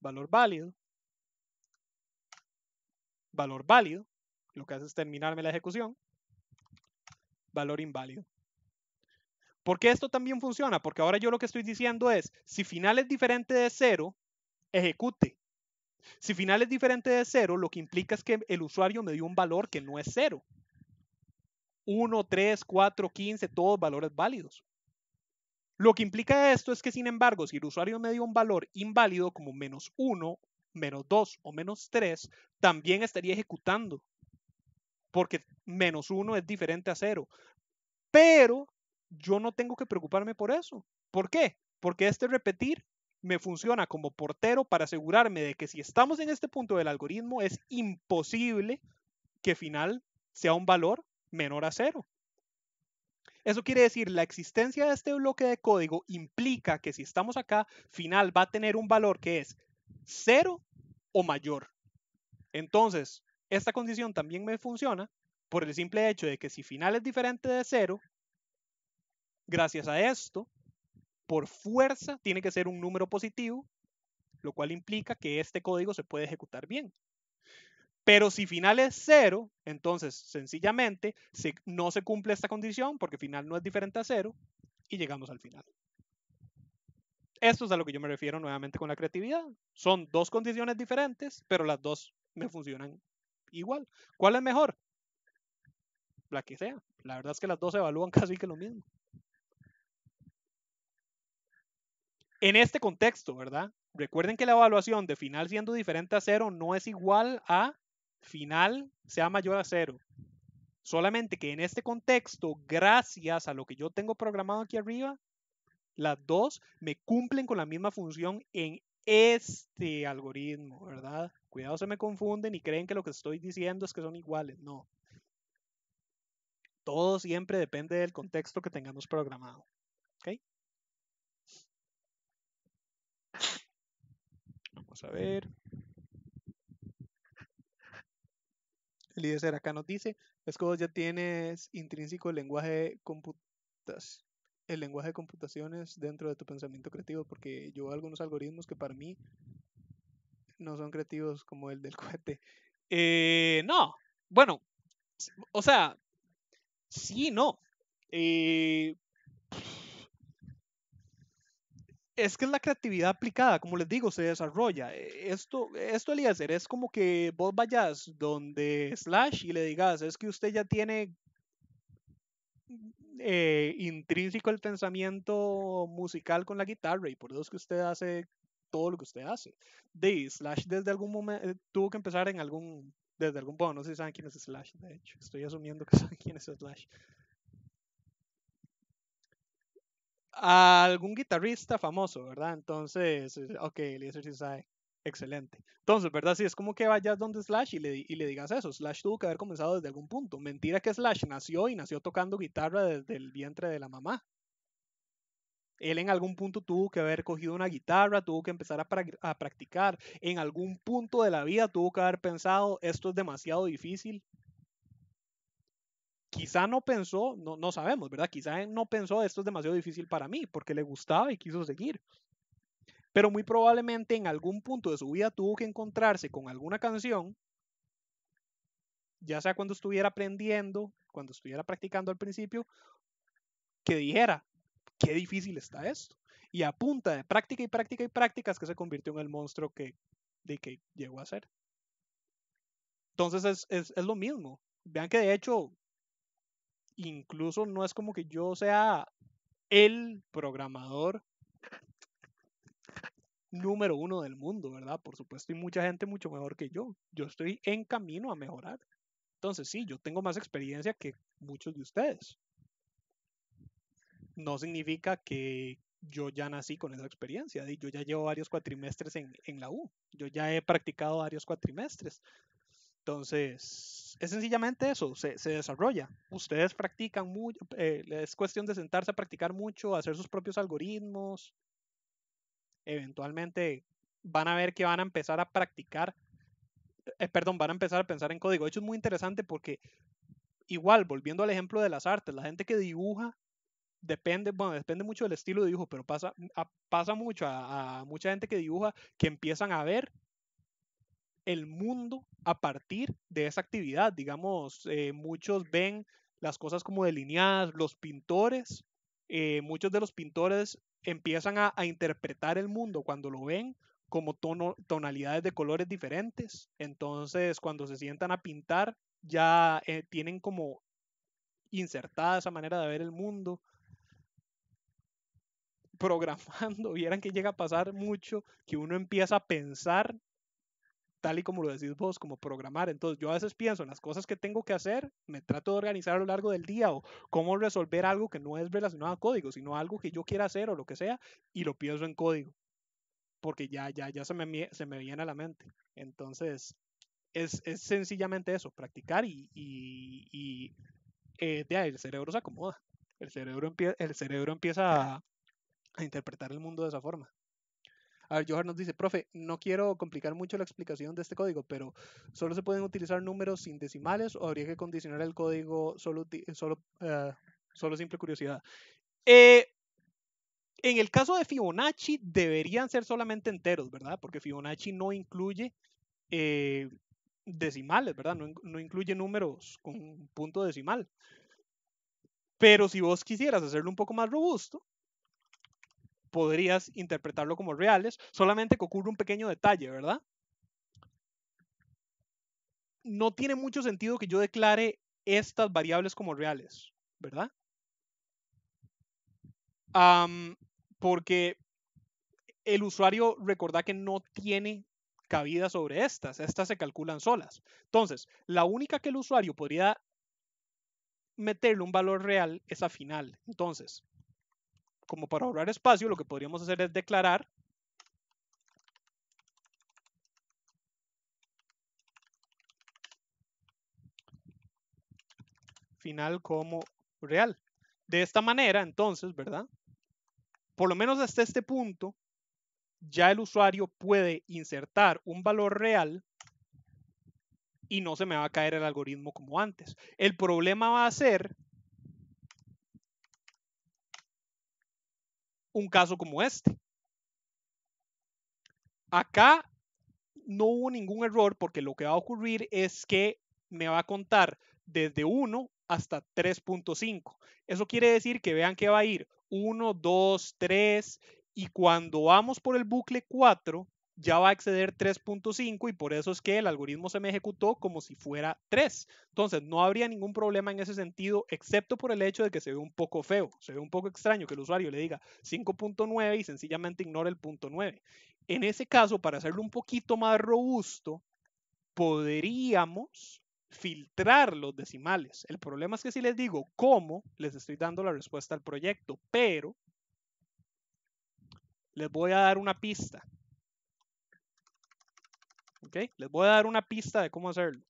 Valor válido valor válido, lo que hace es terminarme la ejecución, valor inválido. Porque esto también funciona? Porque ahora yo lo que estoy diciendo es, si final es diferente de cero, ejecute. Si final es diferente de cero, lo que implica es que el usuario me dio un valor que no es cero. 1, 3, 4, 15, todos valores válidos. Lo que implica esto es que, sin embargo, si el usuario me dio un valor inválido como menos 1 menos 2 o menos 3, también estaría ejecutando, porque menos 1 es diferente a 0. Pero yo no tengo que preocuparme por eso. ¿Por qué? Porque este repetir me funciona como portero para asegurarme de que si estamos en este punto del algoritmo es imposible que final sea un valor menor a 0. Eso quiere decir, la existencia de este bloque de código implica que si estamos acá, final va a tener un valor que es cero o mayor. Entonces, esta condición también me funciona por el simple hecho de que si final es diferente de cero, gracias a esto, por fuerza tiene que ser un número positivo, lo cual implica que este código se puede ejecutar bien. Pero si final es cero, entonces sencillamente no se cumple esta condición porque final no es diferente a cero y llegamos al final. Esto es a lo que yo me refiero nuevamente con la creatividad. Son dos condiciones diferentes, pero las dos me funcionan igual. ¿Cuál es mejor? La que sea. La verdad es que las dos se evalúan [laughs] casi que lo mismo. En este contexto, ¿verdad? Recuerden que la evaluación de final siendo diferente a cero no es igual a final sea mayor a cero. Solamente que en este contexto, gracias a lo que yo tengo programado aquí arriba, las dos me cumplen con la misma función en este algoritmo, ¿verdad? Cuidado, se me confunden y creen que lo que estoy diciendo es que son iguales. No. Todo siempre depende del contexto que tengamos programado. ¿Ok? Vamos a ver. El IDC acá nos dice, vos ya tienes intrínseco el lenguaje computas el lenguaje de computaciones dentro de tu pensamiento creativo, porque yo veo algunos algoritmos que para mí no son creativos como el del [laughs] cohete. Eh, no, bueno, o sea, sí, no. Eh, es que la creatividad aplicada, como les digo, se desarrolla. E, esto, esto Eliezer, es como que vos vayas donde Slash y le digas, es que usted ya tiene eh, intrínseco el pensamiento musical con la guitarra y por eso es que usted hace todo lo que usted hace. De Slash desde algún momento eh, tuvo que empezar en algún desde algún punto, no sé si saben quién es Slash, de hecho, estoy asumiendo que [laughs] saben quién es Slash. algún guitarrista famoso, ¿verdad? Entonces, eh, ok, Eliezer sí sabe. Excelente. Entonces, ¿verdad? Sí, es como que vayas donde Slash y le, y le digas eso. Slash tuvo que haber comenzado desde algún punto. Mentira que Slash nació y nació tocando guitarra desde el vientre de la mamá. Él en algún punto tuvo que haber cogido una guitarra, tuvo que empezar a, practicar. En algún punto de la vida tuvo que haber pensado, esto es demasiado difícil. Quizá no pensó, no, no sabemos, ¿verdad? Quizá no pensó, esto es demasiado difícil para mí, porque le gustaba y quiso seguir pero muy probablemente en algún punto de su vida tuvo que encontrarse con alguna canción, ya sea cuando estuviera aprendiendo, cuando estuviera practicando al principio, que dijera, qué difícil está esto. Y a punta de práctica y práctica y prácticas que se convirtió en el monstruo que, de que llegó a ser. Entonces es, es lo mismo. Vean que de hecho, incluso no es como que yo sea el programador número uno del mundo, ¿verdad? Por supuesto, hay mucha gente mucho mejor que yo. Yo estoy en camino a mejorar. Entonces, sí, yo tengo más experiencia que muchos de ustedes. No significa que yo ya nací con esa experiencia. Yo ya llevo varios cuatrimestres en, en la U. Yo ya he practicado varios cuatrimestres. Entonces, es sencillamente eso, se, se desarrolla. Ustedes practican mucho, eh, es cuestión de sentarse a practicar mucho, hacer sus propios algoritmos, eventualmente van a ver que van a empezar a practicar, eh, perdón, van a empezar a pensar en código. De hecho, es muy interesante porque, igual, volviendo al ejemplo de las artes, la gente que dibuja depende, bueno, depende mucho del estilo de dibujo, pero pasa, mm, pasa mucho a, mucha gente que dibuja que empiezan a ver el mundo a partir de esa actividad. Digamos, eh, muchos ven las cosas como delineadas, los pintores, eh, muchos de los pintores empiezan a, interpretar el mundo cuando lo ven como tonalidades de colores diferentes. Entonces, cuando se sientan a pintar, ya eh, tienen como insertada esa manera de ver el mundo. Programando, [laughs] vieran que llega a pasar mucho que uno empieza a pensar tal y como lo decís vos, como programar. Entonces yo a veces pienso en las cosas que tengo que hacer, me trato de organizar a lo largo del día o cómo resolver algo que no es relacionado a código, sino algo que yo quiera hacer o lo que sea, y lo pienso en código, porque ya, ya, ya se me, se me viene a la mente. Entonces es, es sencillamente eso, practicar y, y, y ya, eh, el cerebro se acomoda. El cerebro, el cerebro empieza a interpretar el mundo de esa forma. A ver, Johar nos dice, profe, no quiero complicar mucho la explicación de este código, pero solo se pueden utilizar números sin decimales o habría que condicionar el código solo, solo, eh, solo simple curiosidad. Eh, en el caso de Fibonacci deberían ser solamente enteros, ¿verdad? Porque Fibonacci no incluye eh, decimales, ¿verdad? No, no, incluye números con punto decimal. Pero si vos quisieras hacerlo un poco más robusto, podrías interpretarlo como reales, solamente que ocurre un pequeño detalle, ¿verdad? No tiene mucho sentido que yo declare estas variables como reales, ¿verdad? porque el usuario recordá que no tiene cabida sobre estas, estas se calculan solas. Entonces, la única que el usuario podría meterle un valor real es a final. Entonces, como para ahorrar espacio, lo que podríamos hacer es declarar final como real. De esta manera, entonces, ¿verdad? Por lo menos hasta este punto, ya el usuario puede insertar un valor real y no se me va a caer el algoritmo como antes. El problema va a ser un caso como este. Acá no hubo ningún error porque lo que va a ocurrir es que me va a contar desde 1 hasta 3.5. Eso quiere decir que vean que va a ir 1, 2, 3 y cuando vamos por el bucle 4 ya va a exceder 3.5 y por eso es que el algoritmo se me ejecutó como si fuera 3. Entonces, no habría ningún problema en ese sentido, excepto por el hecho de que se ve un poco feo, se ve un poco extraño que el usuario le diga 5.9 y sencillamente ignore el punto 9. En ese caso, para hacerlo un poquito más robusto, podríamos filtrar los decimales. El problema es que si les digo cómo, les estoy dando la respuesta al proyecto, pero les voy a dar una pista. Les voy a dar una pista de cómo hacerlo.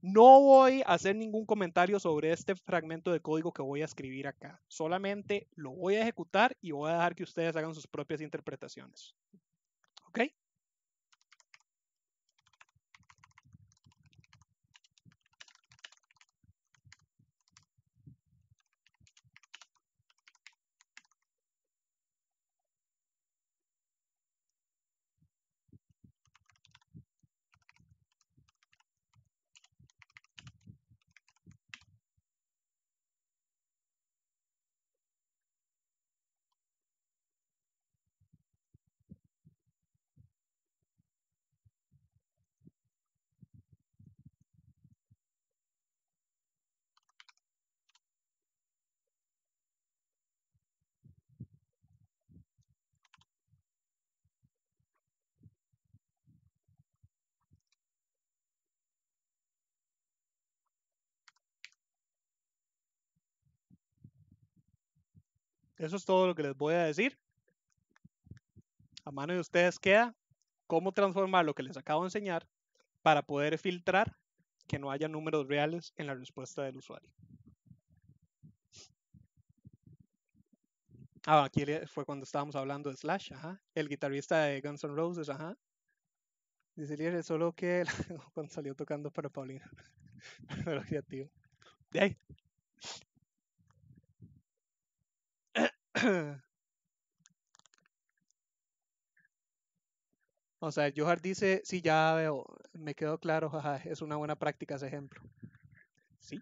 No voy a hacer ningún comentario sobre este fragmento de código que voy a escribir acá. Solamente lo voy a ejecutar y voy a dejar que ustedes hagan sus propias interpretaciones. ¿Ok? Eso es todo lo que les voy a decir. A mano de ustedes queda cómo transformar lo que les acabo de enseñar para poder filtrar que no haya números reales en la respuesta del usuario. Ah, aquí fue cuando estábamos hablando de Slash, ajá. El guitarrista de Guns N' Roses, ajá. Dice solo que [laughs] cuando salió tocando para Paulina. [laughs] Pero De ahí, [coughs] O sea, Johar dice, sí, ya veo, me quedó claro, es una buena práctica ese ejemplo. Sí.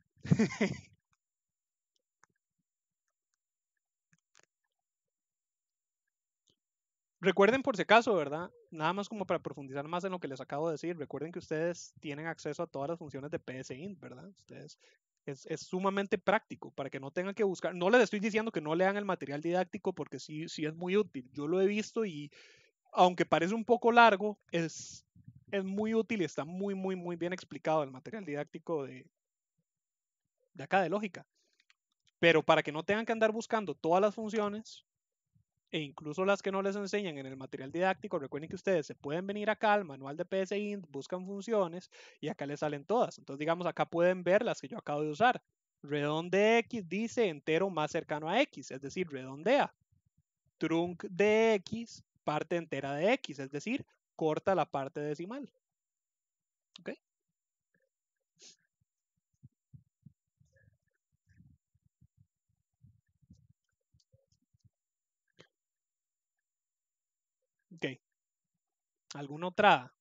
Recuerden por si acaso, ¿verdad? Nada más como para profundizar más en lo que les acabo de decir, recuerden que ustedes tienen acceso a todas las funciones de PSINT, ¿verdad? Ustedes es, sumamente práctico para que no tengan que buscar. No les estoy diciendo que no lean el material didáctico porque sí, sí es muy útil. Yo lo he visto y aunque parece un poco largo, es, es muy útil y está muy, muy, muy bien explicado el material didáctico de, de acá de lógica. Pero para que no tengan que andar buscando todas las funciones, e incluso las que no les enseñan en el material didáctico, recuerden que ustedes se pueden venir acá al manual de PSINT, buscan funciones y acá les salen todas. Entonces, digamos, acá pueden ver las que yo acabo de usar. Redonde X dice entero más cercano a X, es decir, redondea. Trunk de X, parte entera de X, es decir, corta la parte decimal. ¿Alguna otra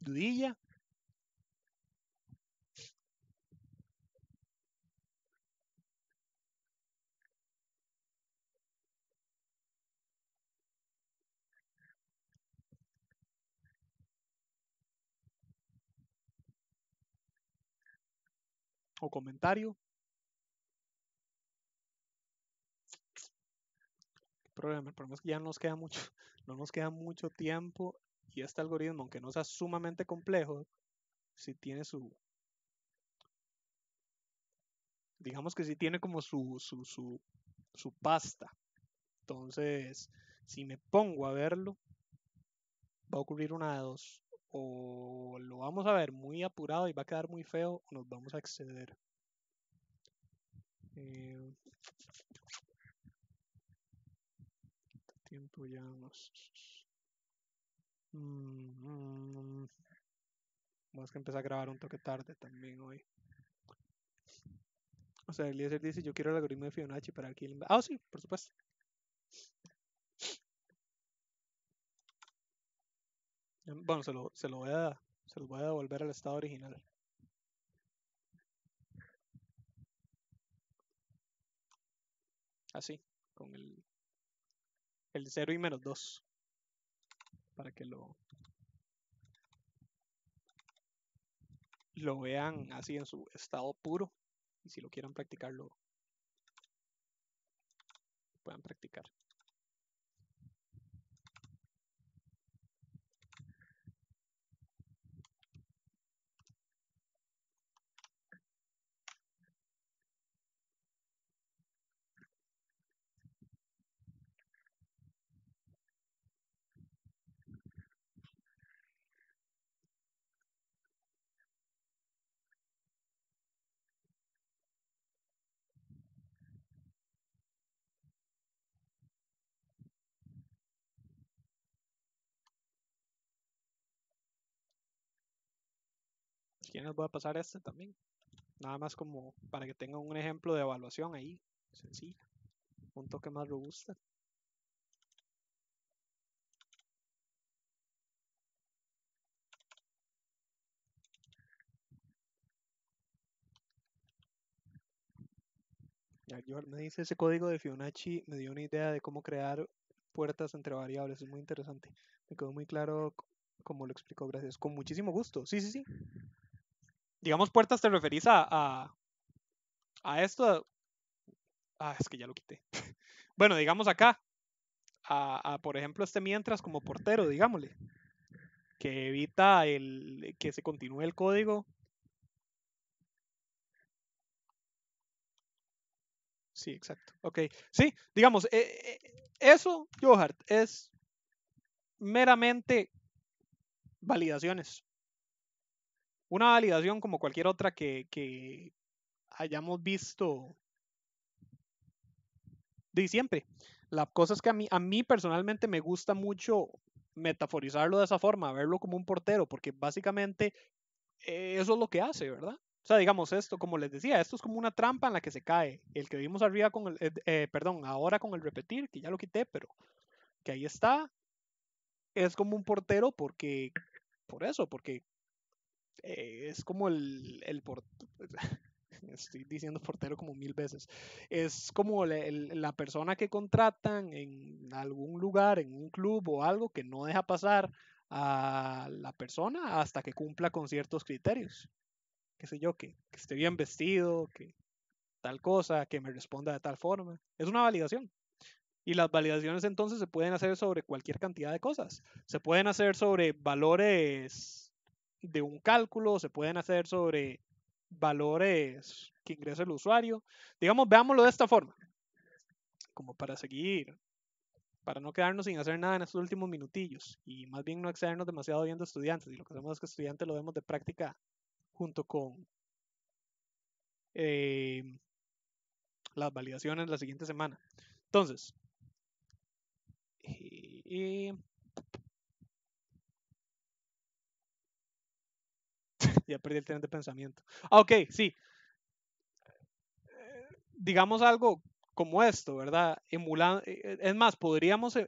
dudilla? o comentario. problema. El problema es que ya nos queda mucho, [laughs] no nos queda mucho tiempo y este algoritmo, aunque no sea sumamente complejo, si tiene su, digamos que si tiene como su, su, su, su pasta. Entonces, si me pongo a verlo, va a ocurrir una de dos. O lo vamos a ver muy apurado y va a quedar muy feo, o nos vamos a exceder. Eh, tiempo ya mm, mm, mm. más. que a grabar un toque tarde también hoy. O sea, Eliezer dice, yo quiero el algoritmo de Fibonacci para aquí. Ah, sí, por supuesto. Bueno, se lo, se lo voy a se lo voy a devolver al estado original. Así, con el el 0 y menos 2. Para que lo, lo vean así en su estado puro. Y si lo quieren practicar, lo puedan practicar. voy a pasar este también. Nada más como para que tengan un ejemplo de evaluación ahí, sencilla, un toque más robusta. me dice ese código de Fibonacci, me dio una idea de cómo crear puertas entre variables, es muy interesante. Me quedó muy claro como lo explicó, gracias. Con muchísimo gusto, sí, sí, sí digamos puertas te referís a, esto. Ah, es que ya lo quité. [laughs] bueno, digamos acá. A, por ejemplo, este mientras como portero, digámosle. Que evita el, que se continúe el código. Sí, exacto. Ok. Sí, digamos, e, e, eso, Johart, es meramente validaciones una validación como cualquier otra que, hayamos visto de siempre. La cosa es que a mí, a personalmente me gusta mucho metaforizarlo de esa forma, verlo como un portero, porque básicamente eh, eso es lo que hace, ¿verdad? O sea, digamos esto, como les decía, esto es como una trampa en la que se cae. El que vimos arriba con el, eh, eh, perdón, ahora con el repetir, que ya lo quité, pero que ahí está, es como un portero porque, por eso, porque eh, es como el, el [laughs] Estoy diciendo portero como mil veces. Es como la, persona que contratan en algún lugar, en un club o algo que no deja pasar a la persona hasta que cumpla con ciertos criterios. Qué sé yo, que, que esté bien vestido, que tal cosa, que me responda de tal forma. Es una validación. Y las validaciones entonces se pueden hacer sobre cualquier cantidad de cosas. Se pueden hacer sobre valores de un cálculo, se pueden hacer sobre valores que ingresa el usuario. Digamos, veámoslo de esta forma, como para seguir, para no quedarnos sin hacer nada en estos últimos minutillos y más bien no excedernos demasiado viendo estudiantes. Y lo que hacemos es que estudiantes lo vemos de práctica junto con eh, las validaciones la siguiente semana. Entonces, eh, [laughs] ya perdí el tren de pensamiento. Ah, ok, sí. Eh, digamos algo como esto, ¿verdad? Eh, es más, podríamos eh,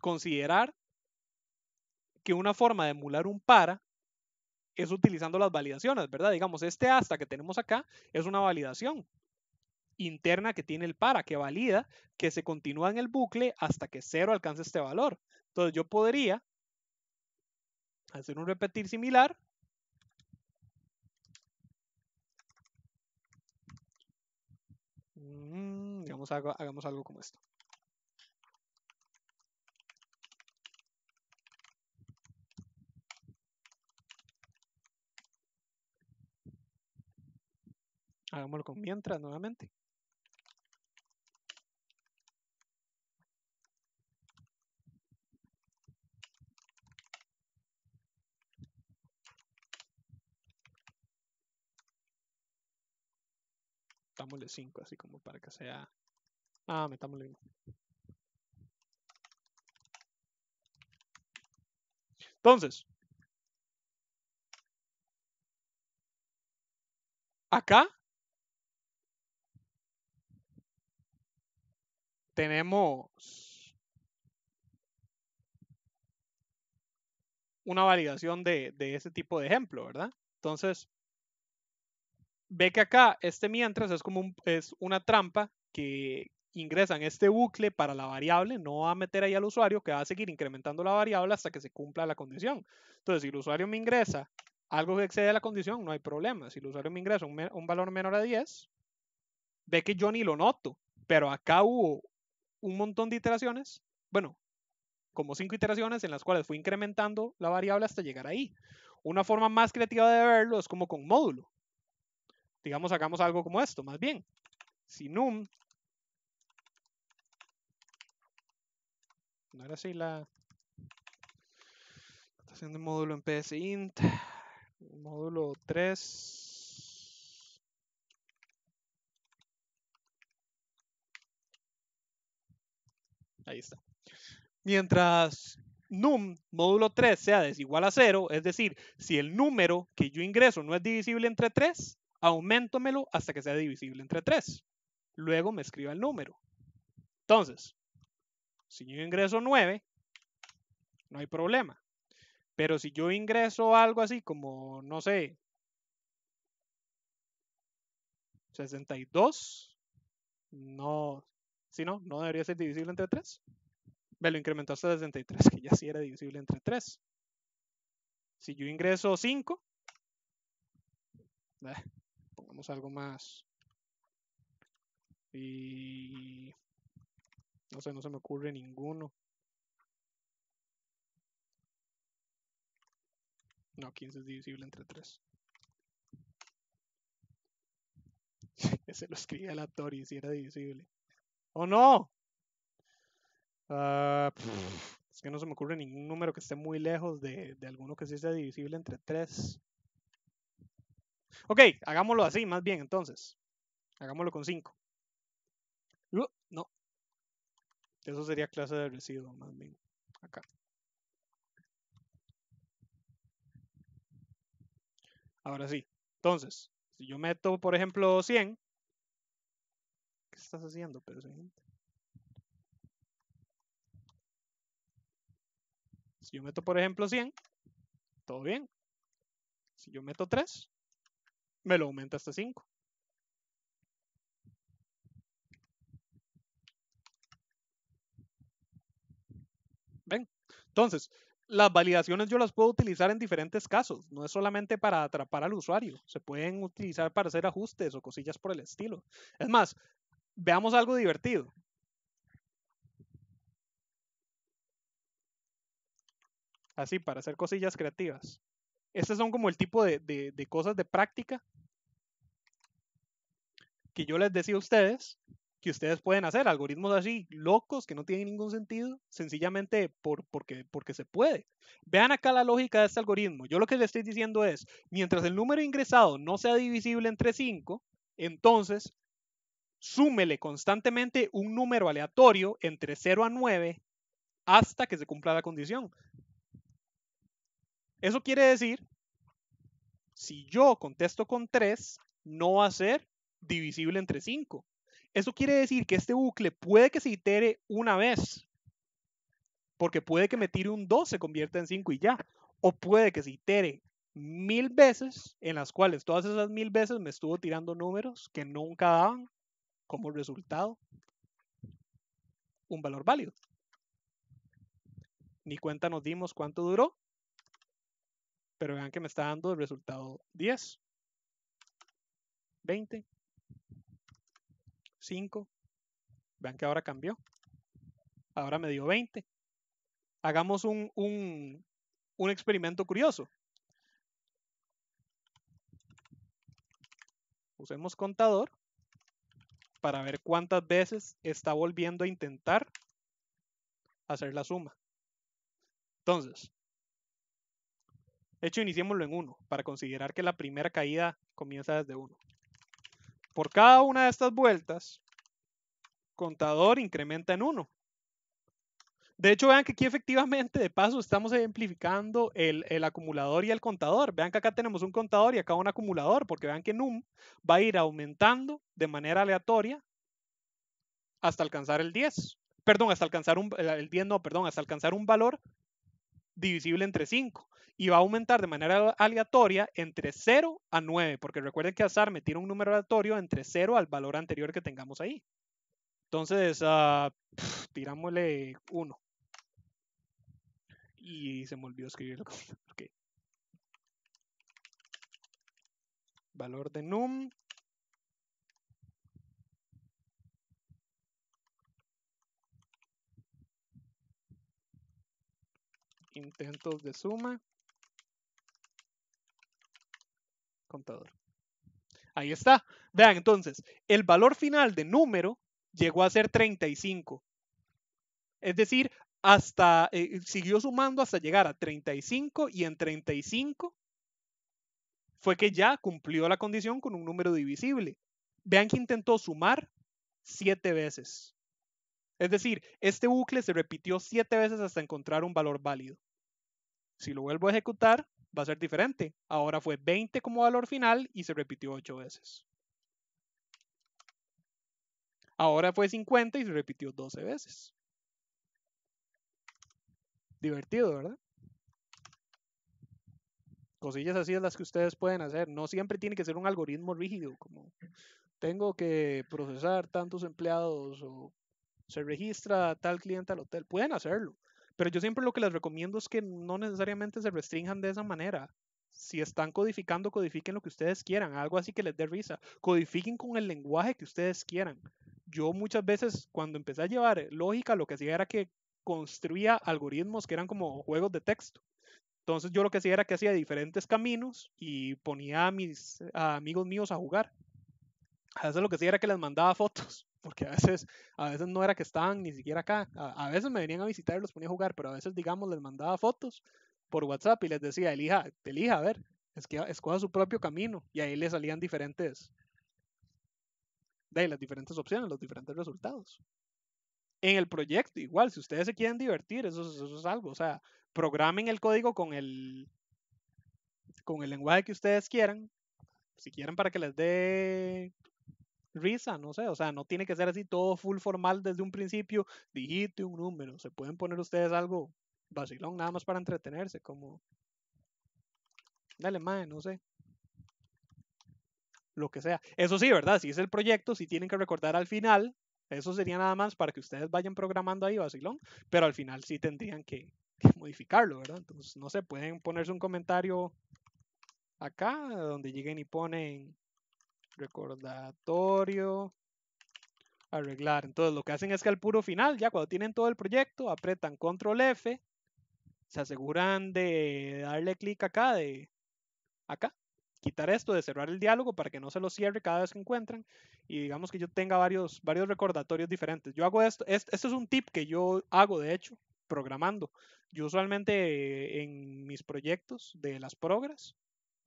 considerar que una forma de emular un para es utilizando las validaciones, ¿verdad? Digamos, este hasta que tenemos acá es una validación interna que tiene el para, que valida que se continúa en el bucle hasta que cero alcance este valor. Entonces yo podría hacer un repetir similar Mm, digamos, hagamos algo como esto. Hagámoslo con mientras nuevamente. metámosle 5, así como para que sea... Ah, metámosle 1. Entonces, acá tenemos una validación de, de ese tipo de ejemplo, ¿verdad? Entonces, ve que acá este mientras es como es una trampa que ingresa en este bucle para la variable, no va a meter ahí al usuario que va a seguir incrementando la variable hasta que se cumpla la condición. Entonces, si el usuario me ingresa algo que excede la condición, no hay problema. Si el usuario me ingresa un, un valor menor a 10, ve que yo ni lo noto, pero acá hubo un montón de iteraciones, bueno, como cinco iteraciones en las cuales fui incrementando la variable hasta llegar ahí. Una forma más creativa de verlo es como con módulo digamos, hagamos algo como esto, más bien. Si num, no era la notación de módulo en PSINT, módulo 3. Ahí está. Mientras num módulo 3 sea desigual a 0, es decir, si el número que yo ingreso no es divisible entre 3, aumentomelo hasta que sea divisible entre 3. Luego me escriba el número. Entonces, si yo ingreso 9, no hay problema. Pero si yo ingreso algo así como, no sé, 62, no, si no, no debería ser divisible entre 3. Me lo incrementó hasta 63, que ya sí era divisible entre 3. Si yo ingreso 5, Vamos a algo más. Y... No sé, no se me ocurre ninguno. No, 15 es divisible entre 3. [laughs] se lo escribí a la Tori si era divisible. ¡Oh no! Ah, es que no se me ocurre ningún número que esté muy lejos de, de alguno que sí sea divisible entre 3. Ok, hagámoslo así, más bien entonces. Hagámoslo con 5. no. Eso sería clase de residuo, más bien. Acá. Ahora sí. Entonces, si yo meto, por ejemplo, 100. ¿Qué estás haciendo, Pedro? Si yo meto, por ejemplo, 100, todo bien. Si yo meto 3, me lo aumenta hasta 5. ¿Ven? Entonces, las validaciones yo las puedo utilizar en diferentes casos, no es solamente para atrapar al usuario, se pueden utilizar para hacer ajustes o cosillas por el estilo. Es más, veamos algo divertido. Así, para hacer cosillas creativas. Estas son como el tipo de, cosas de práctica que yo les decía a ustedes que ustedes pueden hacer, algoritmos así locos que no tienen ningún sentido, sencillamente por, porque, porque se puede. Vean acá la lógica de este algoritmo. Yo lo que les estoy diciendo es, mientras el número ingresado no sea divisible entre 5, entonces súmele constantemente un número aleatorio entre 0 a 9 hasta que se cumpla la condición. Eso quiere decir, si yo contesto con 3, no va a ser divisible entre 5. Eso quiere decir que este bucle puede que se itere una vez, porque puede que me tire un 2, se convierta en 5 y ya. O puede que se itere mil veces, en las cuales todas esas mil veces me estuvo tirando números que nunca daban como resultado un valor válido. Ni cuenta nos dimos cuánto duró pero vean que me está dando el resultado 10, 20, 5. Vean que ahora cambió. Ahora me dio 20. Hagamos un, un experimento curioso. Usemos contador para ver cuántas veces está volviendo a intentar hacer la suma. Entonces, de hecho, iniciémoslo en 1 para considerar que la primera caída comienza desde 1. Por cada una de estas vueltas, contador incrementa en 1. De hecho, vean que aquí efectivamente, de paso, estamos ejemplificando el, acumulador y el contador. Vean que acá tenemos un contador y acá un acumulador, porque vean que num va a ir aumentando de manera aleatoria hasta alcanzar el 10. Perdón, hasta alcanzar perdón, hasta alcanzar un valor divisible entre 5 y va a aumentar de manera aleatoria entre 0 a 9, porque recuerden que azar me tira un número aleatorio entre 0 al valor anterior que tengamos ahí. Entonces, uh, tirámosle 1. Y se me olvidó escribir [laughs] Valor de num intentos de suma, contador. Ahí está. Vean, entonces, el valor final de número llegó a ser 35. Es decir, hasta eh, eh, siguió sumando hasta llegar a 35 y en 35 fue que ya cumplió la condición con un número divisible. Vean que intentó sumar 7 veces. Es decir, este bucle se repitió siete veces hasta encontrar un valor válido. Si lo vuelvo a ejecutar, va a ser diferente. Ahora fue 20 como valor final y se repitió 8 veces. Ahora fue 50 y se repitió 12 veces. Divertido, ¿verdad? Cosillas así es las que ustedes pueden hacer. No siempre tiene que ser un algoritmo rígido, como tengo que procesar tantos empleados o se registra tal cliente al hotel, pueden hacerlo. Pero yo siempre lo que les recomiendo es que no necesariamente se restrinjan de esa manera. Si están codificando, codifiquen lo que ustedes quieran, algo así que les dé risa. Codifiquen con el lenguaje que ustedes quieran. Yo muchas veces cuando empecé a llevar eh, lógica, lo que hacía era que construía algoritmos que eran como juegos de texto. Entonces yo lo que hacía era que hacía diferentes caminos y ponía a mis amigos míos a jugar. A veces lo que hacía era que les mandaba [laughs] fotos porque a veces, a veces no era que estaban ni siquiera acá. A, veces me venían a visitar y los ponía a jugar, pero a veces, digamos, les mandaba fotos por WhatsApp y les decía, elija, elija, a ver, es que escoja su propio camino. Y ahí le salían diferentes, de ahí, las diferentes opciones, los diferentes resultados. En el proyecto, igual, si ustedes se quieren divertir, eso, es algo. O sea, programen el código con el, con el lenguaje que ustedes quieran, si quieren para que les dé risa, no sé, o sea, no tiene que ser así todo full formal desde un principio, digite un número, se pueden poner ustedes algo vacilón nada más para entretenerse, como, dale, más no sé, lo que sea. Eso sí, ¿verdad? Si es el proyecto, si tienen que recordar al final, eso sería nada más para que ustedes vayan programando ahí vacilón, pero al final sí tendrían que, que modificarlo, ¿verdad? Entonces, no sé, pueden ponerse un comentario acá, donde lleguen y ponen recordatorio, arreglar. Entonces lo que hacen es que al puro final, ya cuando tienen todo el proyecto, apretan control F, se aseguran de darle clic acá, de acá, quitar esto, de cerrar el diálogo para que no se lo cierre cada vez que encuentran y digamos que yo tenga varios, varios recordatorios diferentes. Yo hago esto, esto, este es un tip que yo hago de hecho programando. Yo usualmente eh, en mis proyectos de las progras,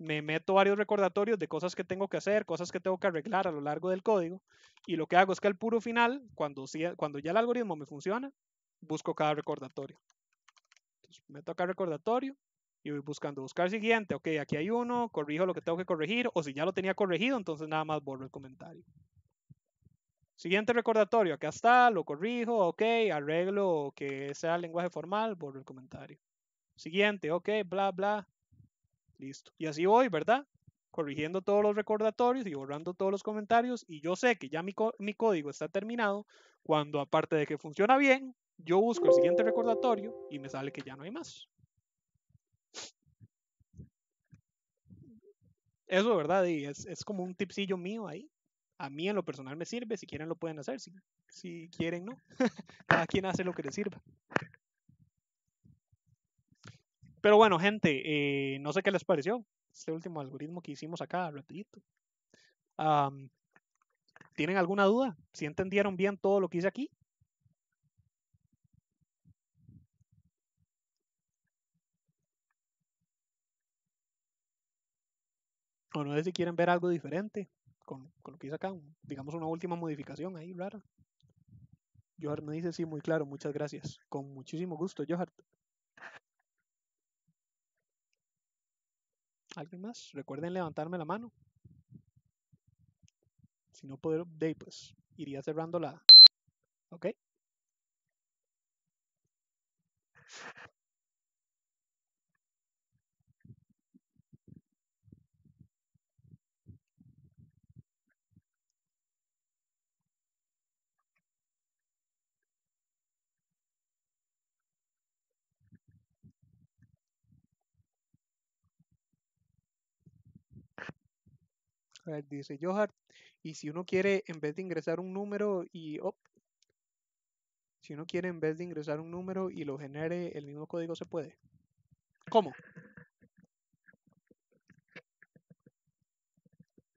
me meto varios recordatorios de cosas que tengo que hacer, cosas que tengo que arreglar a lo largo del código. Y lo que hago es que al puro final, cuando, cuando ya el algoritmo me funciona, busco cada recordatorio. Entonces, meto acá recordatorio y voy buscando buscar siguiente. Ok, aquí hay uno, corrijo lo que tengo que corregir. O si ya lo tenía corregido, entonces nada más borro el comentario. Siguiente recordatorio, acá está, lo corrijo, ok, arreglo que sea el lenguaje formal, borro el comentario. Siguiente, ok, bla, bla, Listo. Y así voy, ¿verdad? corrigiendo todos los recordatorios y borrando todos los comentarios y yo sé que ya mi, código está terminado cuando aparte de que funciona bien, yo busco el siguiente recordatorio y me sale que ya no hay más. Eso, ¿verdad? Y es, como un tipsillo mío ahí. A mí en lo personal me sirve, si quieren lo pueden hacer, si, si quieren no. [laughs] Cada quien hace lo que le sirva. Pero bueno, gente, eh, no sé qué les pareció este último algoritmo que hicimos acá, rapidito. ¿Tienen alguna duda? ¿Si entendieron bien todo lo que hice aquí? O no sé si quieren ver algo diferente con, con lo que hice acá, digamos una última modificación ahí rara. Johart me dice, sí, muy claro, muchas gracias. Con muchísimo gusto, Johart. ¿Alguien más? Recuerden levantarme la mano. Si no puedo, de pues iría cerrando la. ¿Ok? Eh, dice Johar. Y si uno quiere, en vez de ingresar un número y... si uno quiere, en vez de ingresar un número y lo genere, el mismo código se puede. ¿Cómo?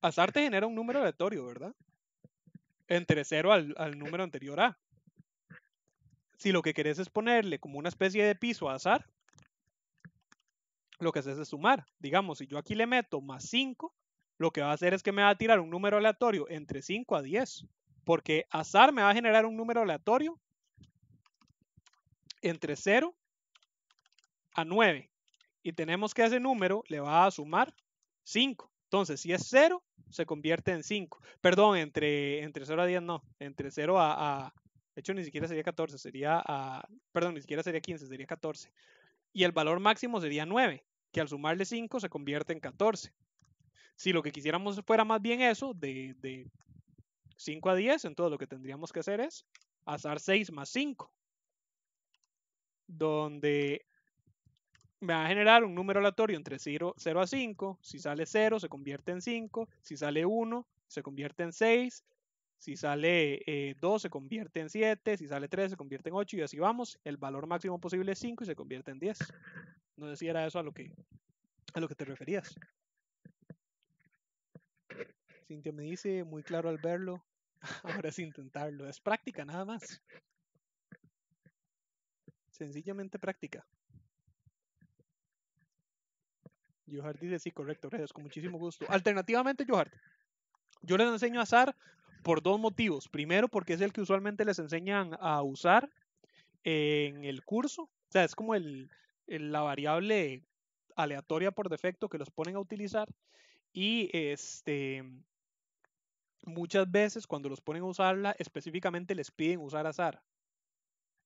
Azar te genera un número aleatorio, ¿verdad? Entre cero al, al número anterior A. Si lo que querés es ponerle como una especie de piso a azar, lo que haces es sumar. Digamos, si yo aquí le meto más 5, lo que va a hacer es que me va a tirar un número aleatorio entre 5 a 10, porque azar me va a generar un número aleatorio entre 0 a 9. Y tenemos que ese número le va a sumar 5. Entonces, si es 0, se convierte en 5. Perdón, entre, entre 0 a 10 no, entre 0 a, a... De hecho, ni siquiera sería 14, sería a... Perdón, ni siquiera sería 15, sería 14. Y el valor máximo sería 9, que al sumarle 5 se convierte en 14. Si lo que quisiéramos fuera más bien eso, de, 5 a 10, entonces lo que tendríamos que hacer es azar 6 más 5, donde me va a generar un número aleatorio entre 0, a 5. Si sale 0, se convierte en 5. Si sale 1, se convierte en 6. Si sale 2, eh, se convierte en 7. Si sale 3, se convierte en 8. Y así vamos. El valor máximo posible es 5 y se convierte en 10. No sé si era eso a lo que, a lo que te referías. Cintia me dice, muy claro al verlo, [laughs] ahora es intentarlo. Es práctica nada más. Sencillamente práctica. Johart dice, sí, correcto, Gracias, con muchísimo gusto. Alternativamente, Johart, yo les enseño a azar por dos motivos. Primero, porque es el que usualmente les enseñan a usar en el curso. O sea, es como el, la variable aleatoria por defecto que los ponen a utilizar. Y este, Muchas veces cuando los ponen a usarla, específicamente les piden usar azar.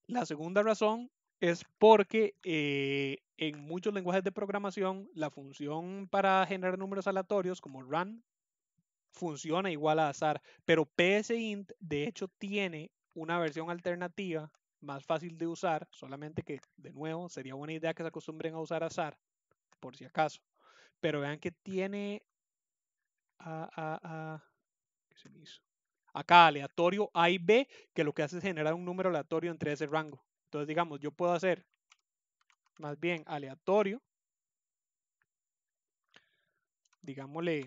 La segunda razón es porque eh, en muchos lenguajes de programación la función para generar números aleatorios como run funciona igual a azar, pero psint de hecho tiene una versión alternativa más fácil de usar, solamente que de nuevo sería buena idea que se acostumbren a usar azar, por si acaso. Pero vean que tiene... Acá aleatorio A y B, que lo que hace es generar un número aleatorio entre ese rango. Entonces, digamos, yo puedo hacer más bien aleatorio, digámosle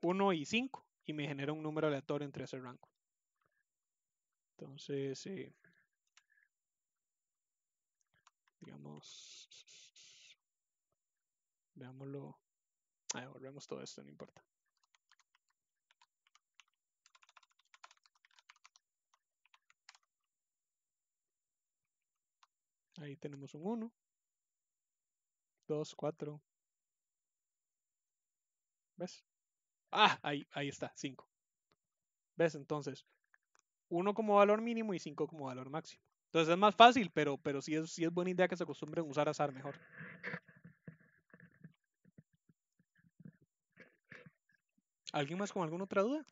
1 y 5, y me genera un número aleatorio entre ese rango. Entonces, eh, digamos, veámoslo, ahí, volvemos todo esto, no importa. Ahí tenemos un 1. 2, 4. ¿Ves? Ah, ahí, ahí está, 5. ¿Ves? Entonces, 1 como valor mínimo y 5 como valor máximo. Entonces es más fácil, pero, pero sí, es, sí es buena idea que se acostumbren a usar azar mejor. ¿Alguien más con alguna otra duda?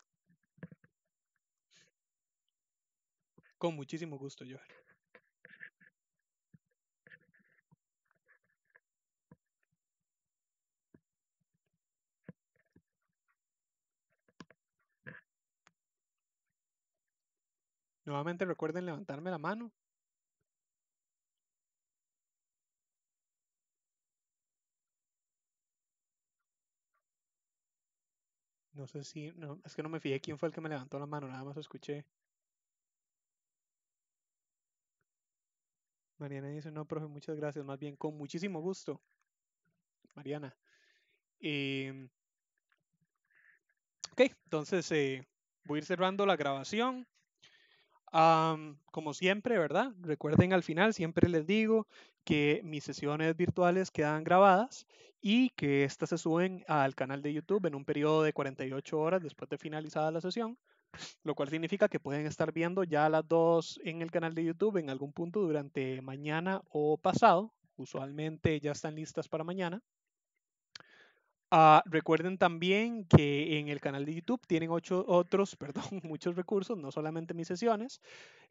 Con muchísimo gusto, Joel. Nuevamente recuerden levantarme la mano. No sé si, no, es que no me fijé quién fue el que me levantó la mano, nada más escuché. Mariana dice, no, profe, muchas gracias, más bien con muchísimo gusto. Mariana. Em, ok, entonces eh, voy a ir cerrando la grabación como siempre, ¿verdad? Recuerden al final, siempre les digo que mis sesiones virtuales quedan grabadas y que estas se suben al canal de YouTube en un periodo de 48 horas después de finalizada la sesión, lo cual significa que pueden estar viendo ya las dos en el canal de YouTube en algún punto durante mañana o pasado. Usualmente ya están listas para mañana. Ah, recuerden también que en el canal de YouTube tienen otros, [laughs] perdón, muchos recursos, no solamente mis sesiones.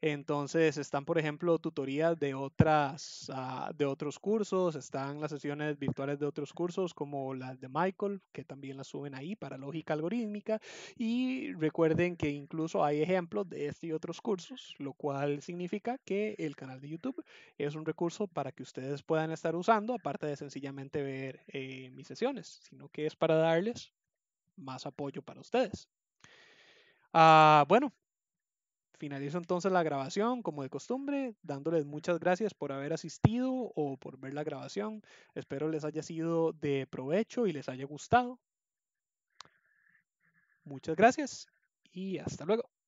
Entonces están, por ejemplo, tutorías de, otras, ah, de otros cursos, están las sesiones virtuales de otros cursos como las de Michael, que también las suben ahí para lógica algorítmica. Y recuerden que incluso hay ejemplos de este y otros cursos, lo cual significa que el canal de YouTube es un recurso para que ustedes puedan estar usando, aparte de sencillamente ver eh, mis sesiones, sino que es para darles más apoyo para ustedes. Ah, bueno, finalizo entonces la grabación, como de costumbre, dándoles muchas gracias por haber asistido o por ver la grabación. Espero les haya sido de provecho y les haya gustado. Muchas gracias y hasta luego.